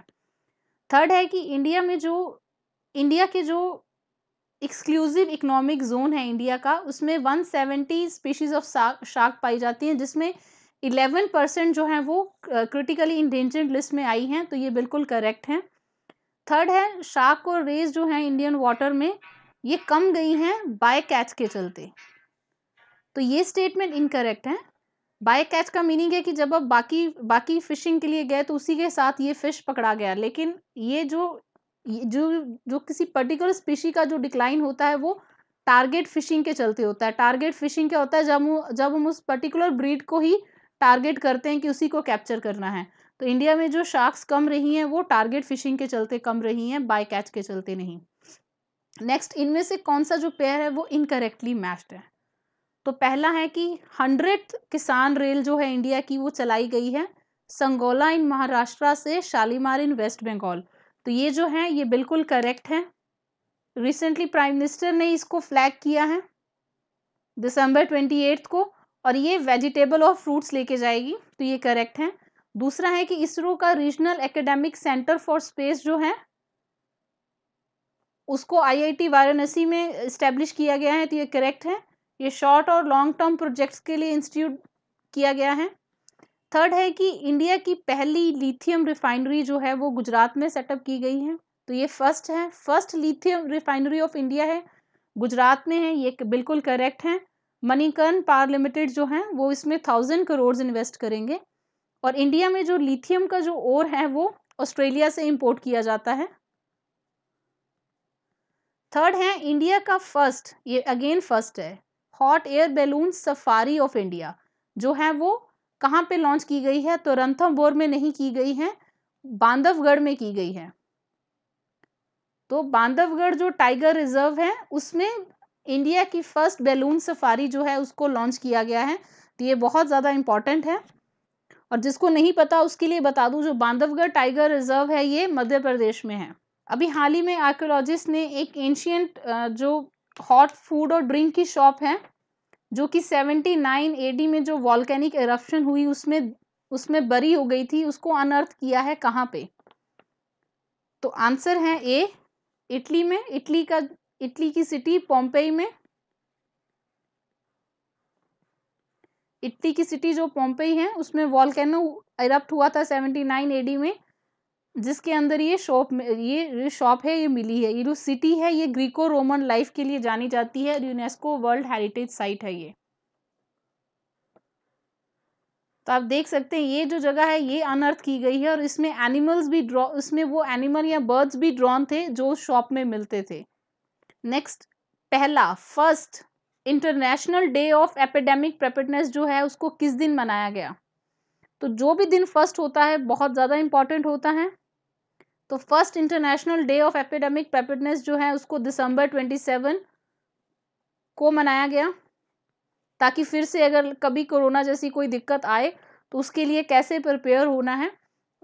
Speaker 1: थर्ड है कि इंडिया में जो इंडिया के जो एक्सक्लूसिव इकोनॉमिक जोन है इंडिया का उसमें 170 स्पीशीज़ ऑफ शार्क पाई जाती हैं जिसमें इलेवन परसेंट जो हैं वो क्रिटिकली इंडेंजर्ड लिस्ट में आई हैं तो ये बिल्कुल करेक्ट हैं थर्ड है शार्क और रेज जो हैं इंडियन वाटर में ये कम गई हैं बाय कैच के चलते तो ये स्टेटमेंट इनकरेक्ट है बाय कैच का मीनिंग है कि जब आप बाकी बाकी फिशिंग के लिए गए तो उसी के साथ ये फिश पकड़ा गया लेकिन ये जो जो जो किसी पर्टिकुलर स्पीशी का जो डिक्लाइन होता है वो टारगेट फिशिंग के चलते होता है टारगेट फिशिंग क्या होता है जब जब हम उस पर्टिकुलर ब्रीड को ही टारगेट करते हैं कि उसी को कैप्चर करना है तो इंडिया में जो शार्क्स कम रही हैं वो टारगेट फिशिंग के चलते कम रही हैं बाय कैच के चलते नहीं नेक्स्ट इनमें से कौन सा जो पेयर है वो इनकरेक्टली मैच्ड है तो पहला है कि हंड्रेड किसान रेल जो है इंडिया की वो चलाई गई है संगोला इन महाराष्ट्र से शालीमार इन वेस्ट बंगाल तो ये जो है ये बिल्कुल करेक्ट है रिसेंटली प्राइम मिनिस्टर ने इसको फ्लैग किया है दिसंबर ट्वेंटी को और ये वेजिटेबल और फ्रूट्स लेके जाएगी तो ये करेक्ट है दूसरा है कि इसरो का regional academic centre for space जो है उसको आईआईटी वाराणसी में इस्टेब्लिश किया गया है तो ये करेक्ट है ये शॉर्ट और लॉन्ग टर्म प्रोजेक्ट्स के लिए इंस्टीट्यूट किया गया है थर्ड है कि इंडिया की पहली लिथियम रिफाइनरी जो है वो गुजरात में सेटअप की गई है तो ये फर्स्ट है first lithium refinery of India है गुजरात में है ये बिल्कुल करेक्ट है मनीकर्न पावर लिमिटेड जो है वो इसमें थाउजेंड करोड़ इन्वेस्ट करेंगे और इंडिया में जो लिथियम का जो ओर है वो ऑस्ट्रेलिया से इम्पोर्ट किया जाता है थर्ड है इंडिया का फर्स्ट ये अगेन फर्स्ट है hot air balloon safari of India जो है वो कहाँ पे लॉन्च की गई है तो बोर में नहीं की गई है बांधवगढ़ में की गई है तो बांधवगढ़ जो टाइगर रिजर्व है उसमें इंडिया की फर्स्ट बैलून सफारी जो है उसको लॉन्च किया गया है तो ये बहुत ज़्यादा इम्पॉर्टेंट है और जिसको नहीं पता उसके लिए बता दूँ जो बांधवगढ़ टाइगर रिजर्व है ये मध्य प्रदेश में है अभी हाल ही में आर्कोलॉजिस्ट ने एक एंशियंट जो हॉट फूड और ड्रिंक की शॉप है जो कि 79 एडी में जो वॉल्केनिक एरप्शन हुई उसमें उसमें बरी हो गई थी उसको अनअर्थ किया है कहाँ पे तो आंसर है ए इटली में इटली का इटली की सिटी पोम्पेई में इटली की सिटी जो पोम्पेई है उसमें वॉलकैनो इरप्ट हुआ था सेवेंटी नाइन एडी में जिसके अंदर ये शॉप ये शॉप है ये मिली है ये जो सिटी है ये ग्रीको रोमन लाइफ के लिए जानी जाती है यूनेस्को वर्ल्ड हेरिटेज साइट है ये तो आप देख सकते हैं ये जो जगह है ये अनअर्थ की गई है और इसमें एनिमल्स भी ड्रॉ इसमें वो एनिमल या बर्ड्स भी ड्रॉन थे जो शॉप में मिलते थे नेक्स्ट पहला first international day of epidemic preparedness जो है उसको किस दिन मनाया गया तो जो भी दिन फर्स्ट होता है बहुत ज़्यादा इंपॉर्टेंट होता है तो first international day of epidemic preparedness जो है उसको दिसंबर ट्वेंटी सेवन को मनाया गया ताकि फिर से अगर कभी कोरोना जैसी कोई दिक्कत आए तो उसके लिए कैसे प्रिपेयर होना है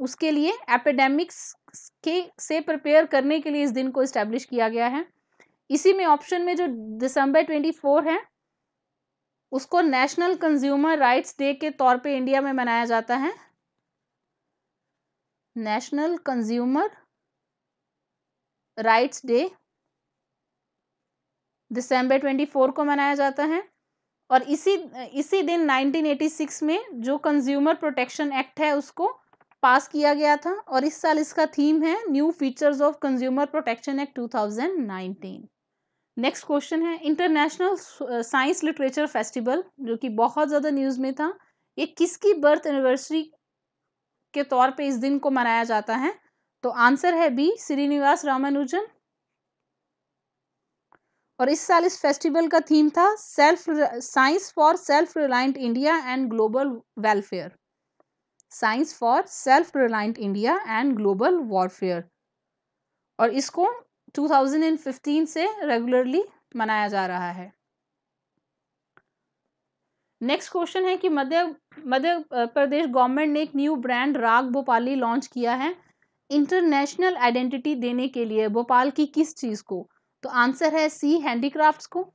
Speaker 1: उसके लिए एपिडेमिक्स के से प्रिपेयर करने के लिए इस दिन को इस्टेब्लिश किया गया है इसी में ऑप्शन में जो दिसंबर ट्वेंटी फोर है उसको नेशनल कंज्यूमर राइट्स डे के तौर पे इंडिया में मनाया जाता है national consumer rights day December twenty four को मनाया जाता है और इसी इसी दिन 1986 में जो कंज्यूमर प्रोटेक्शन एक्ट है उसको पास किया गया था और इस साल इसका थीम है new features of consumer protection act 2019 next question है इंटरनेशनल साइंस लिटरेचर फेस्टिवल जो कि बहुत ज़्यादा न्यूज़ में था ये किसकी बर्थ एनिवर्सरी के तौर पे इस दिन को मनाया जाता है तो आंसर है बी श्रीनिवास रामानुजन और इस साल इस फेस्टिवल का थीम था self science for self reliant India and global welfare science for self reliant India and global warfare और इसको 2015 से रेगुलरली मनाया जा रहा है नेक्स्ट क्वेश्चन है कि मध्य मध्य प्रदेश गवर्नमेंट ने एक न्यू ब्रांड राग भोपाली लॉन्च किया है इंटरनेशनल आइडेंटिटी देने के लिए भोपाल की किस चीज़ को तो आंसर है सी हैंडीक्राफ्ट्स को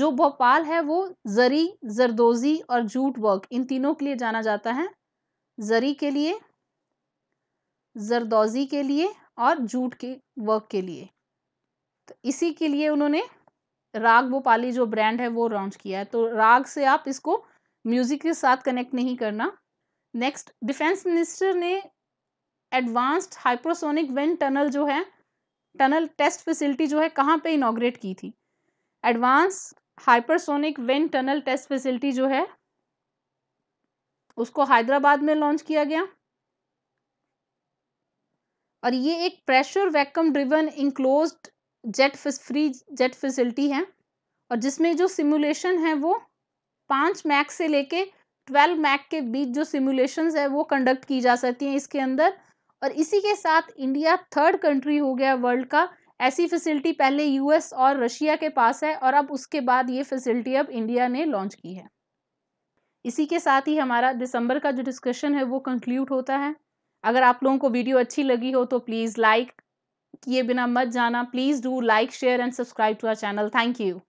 Speaker 1: जो भोपाल है वो जरी जरदोजी और जूट वर्क इन तीनों के लिए जाना जाता है जरी के लिए जरदोजी के लिए और जूट के वर्क के लिए तो इसी के लिए उन्होंने राग भोपाली जो ब्रांड है वो लॉन्च किया है तो राग से आप इसको म्यूज़िक के साथ कनेक्ट नहीं करना नेक्स्ट डिफेंस मिनिस्टर ने एडवांस्ड हाइप्रोसोनिक विंड टनल जो है टनल टेस्ट फैसिलिटी जो है कहाँ पे इनाग्रेट की थी advance hypersonic wind tunnel test facility जो है उसको हैदराबाद में लॉन्च किया गया और ये एक pressure vacuum driven enclosed jet free jet facility है और जिसमें जो सिमुलेशन है वो पाँच मैक से लेके ट्वेल्व मैक के बीच जो सिमुलेशंस है वो कंडक्ट की जा सकती हैं इसके अंदर और इसी के साथ इंडिया थर्ड कंट्री हो गया वर्ल्ड का ऐसी फैसिलिटी पहले यूएस और रशिया के पास है और अब उसके बाद ये फैसिलिटी अब इंडिया ने लॉन्च की है इसी के साथ ही हमारा दिसंबर का जो डिस्कशन है वो कंक्लूड होता है अगर आप लोगों को वीडियो अच्छी लगी हो तो प्लीज़ लाइक किए बिना मत जाना please do like share and subscribe to our channel thank you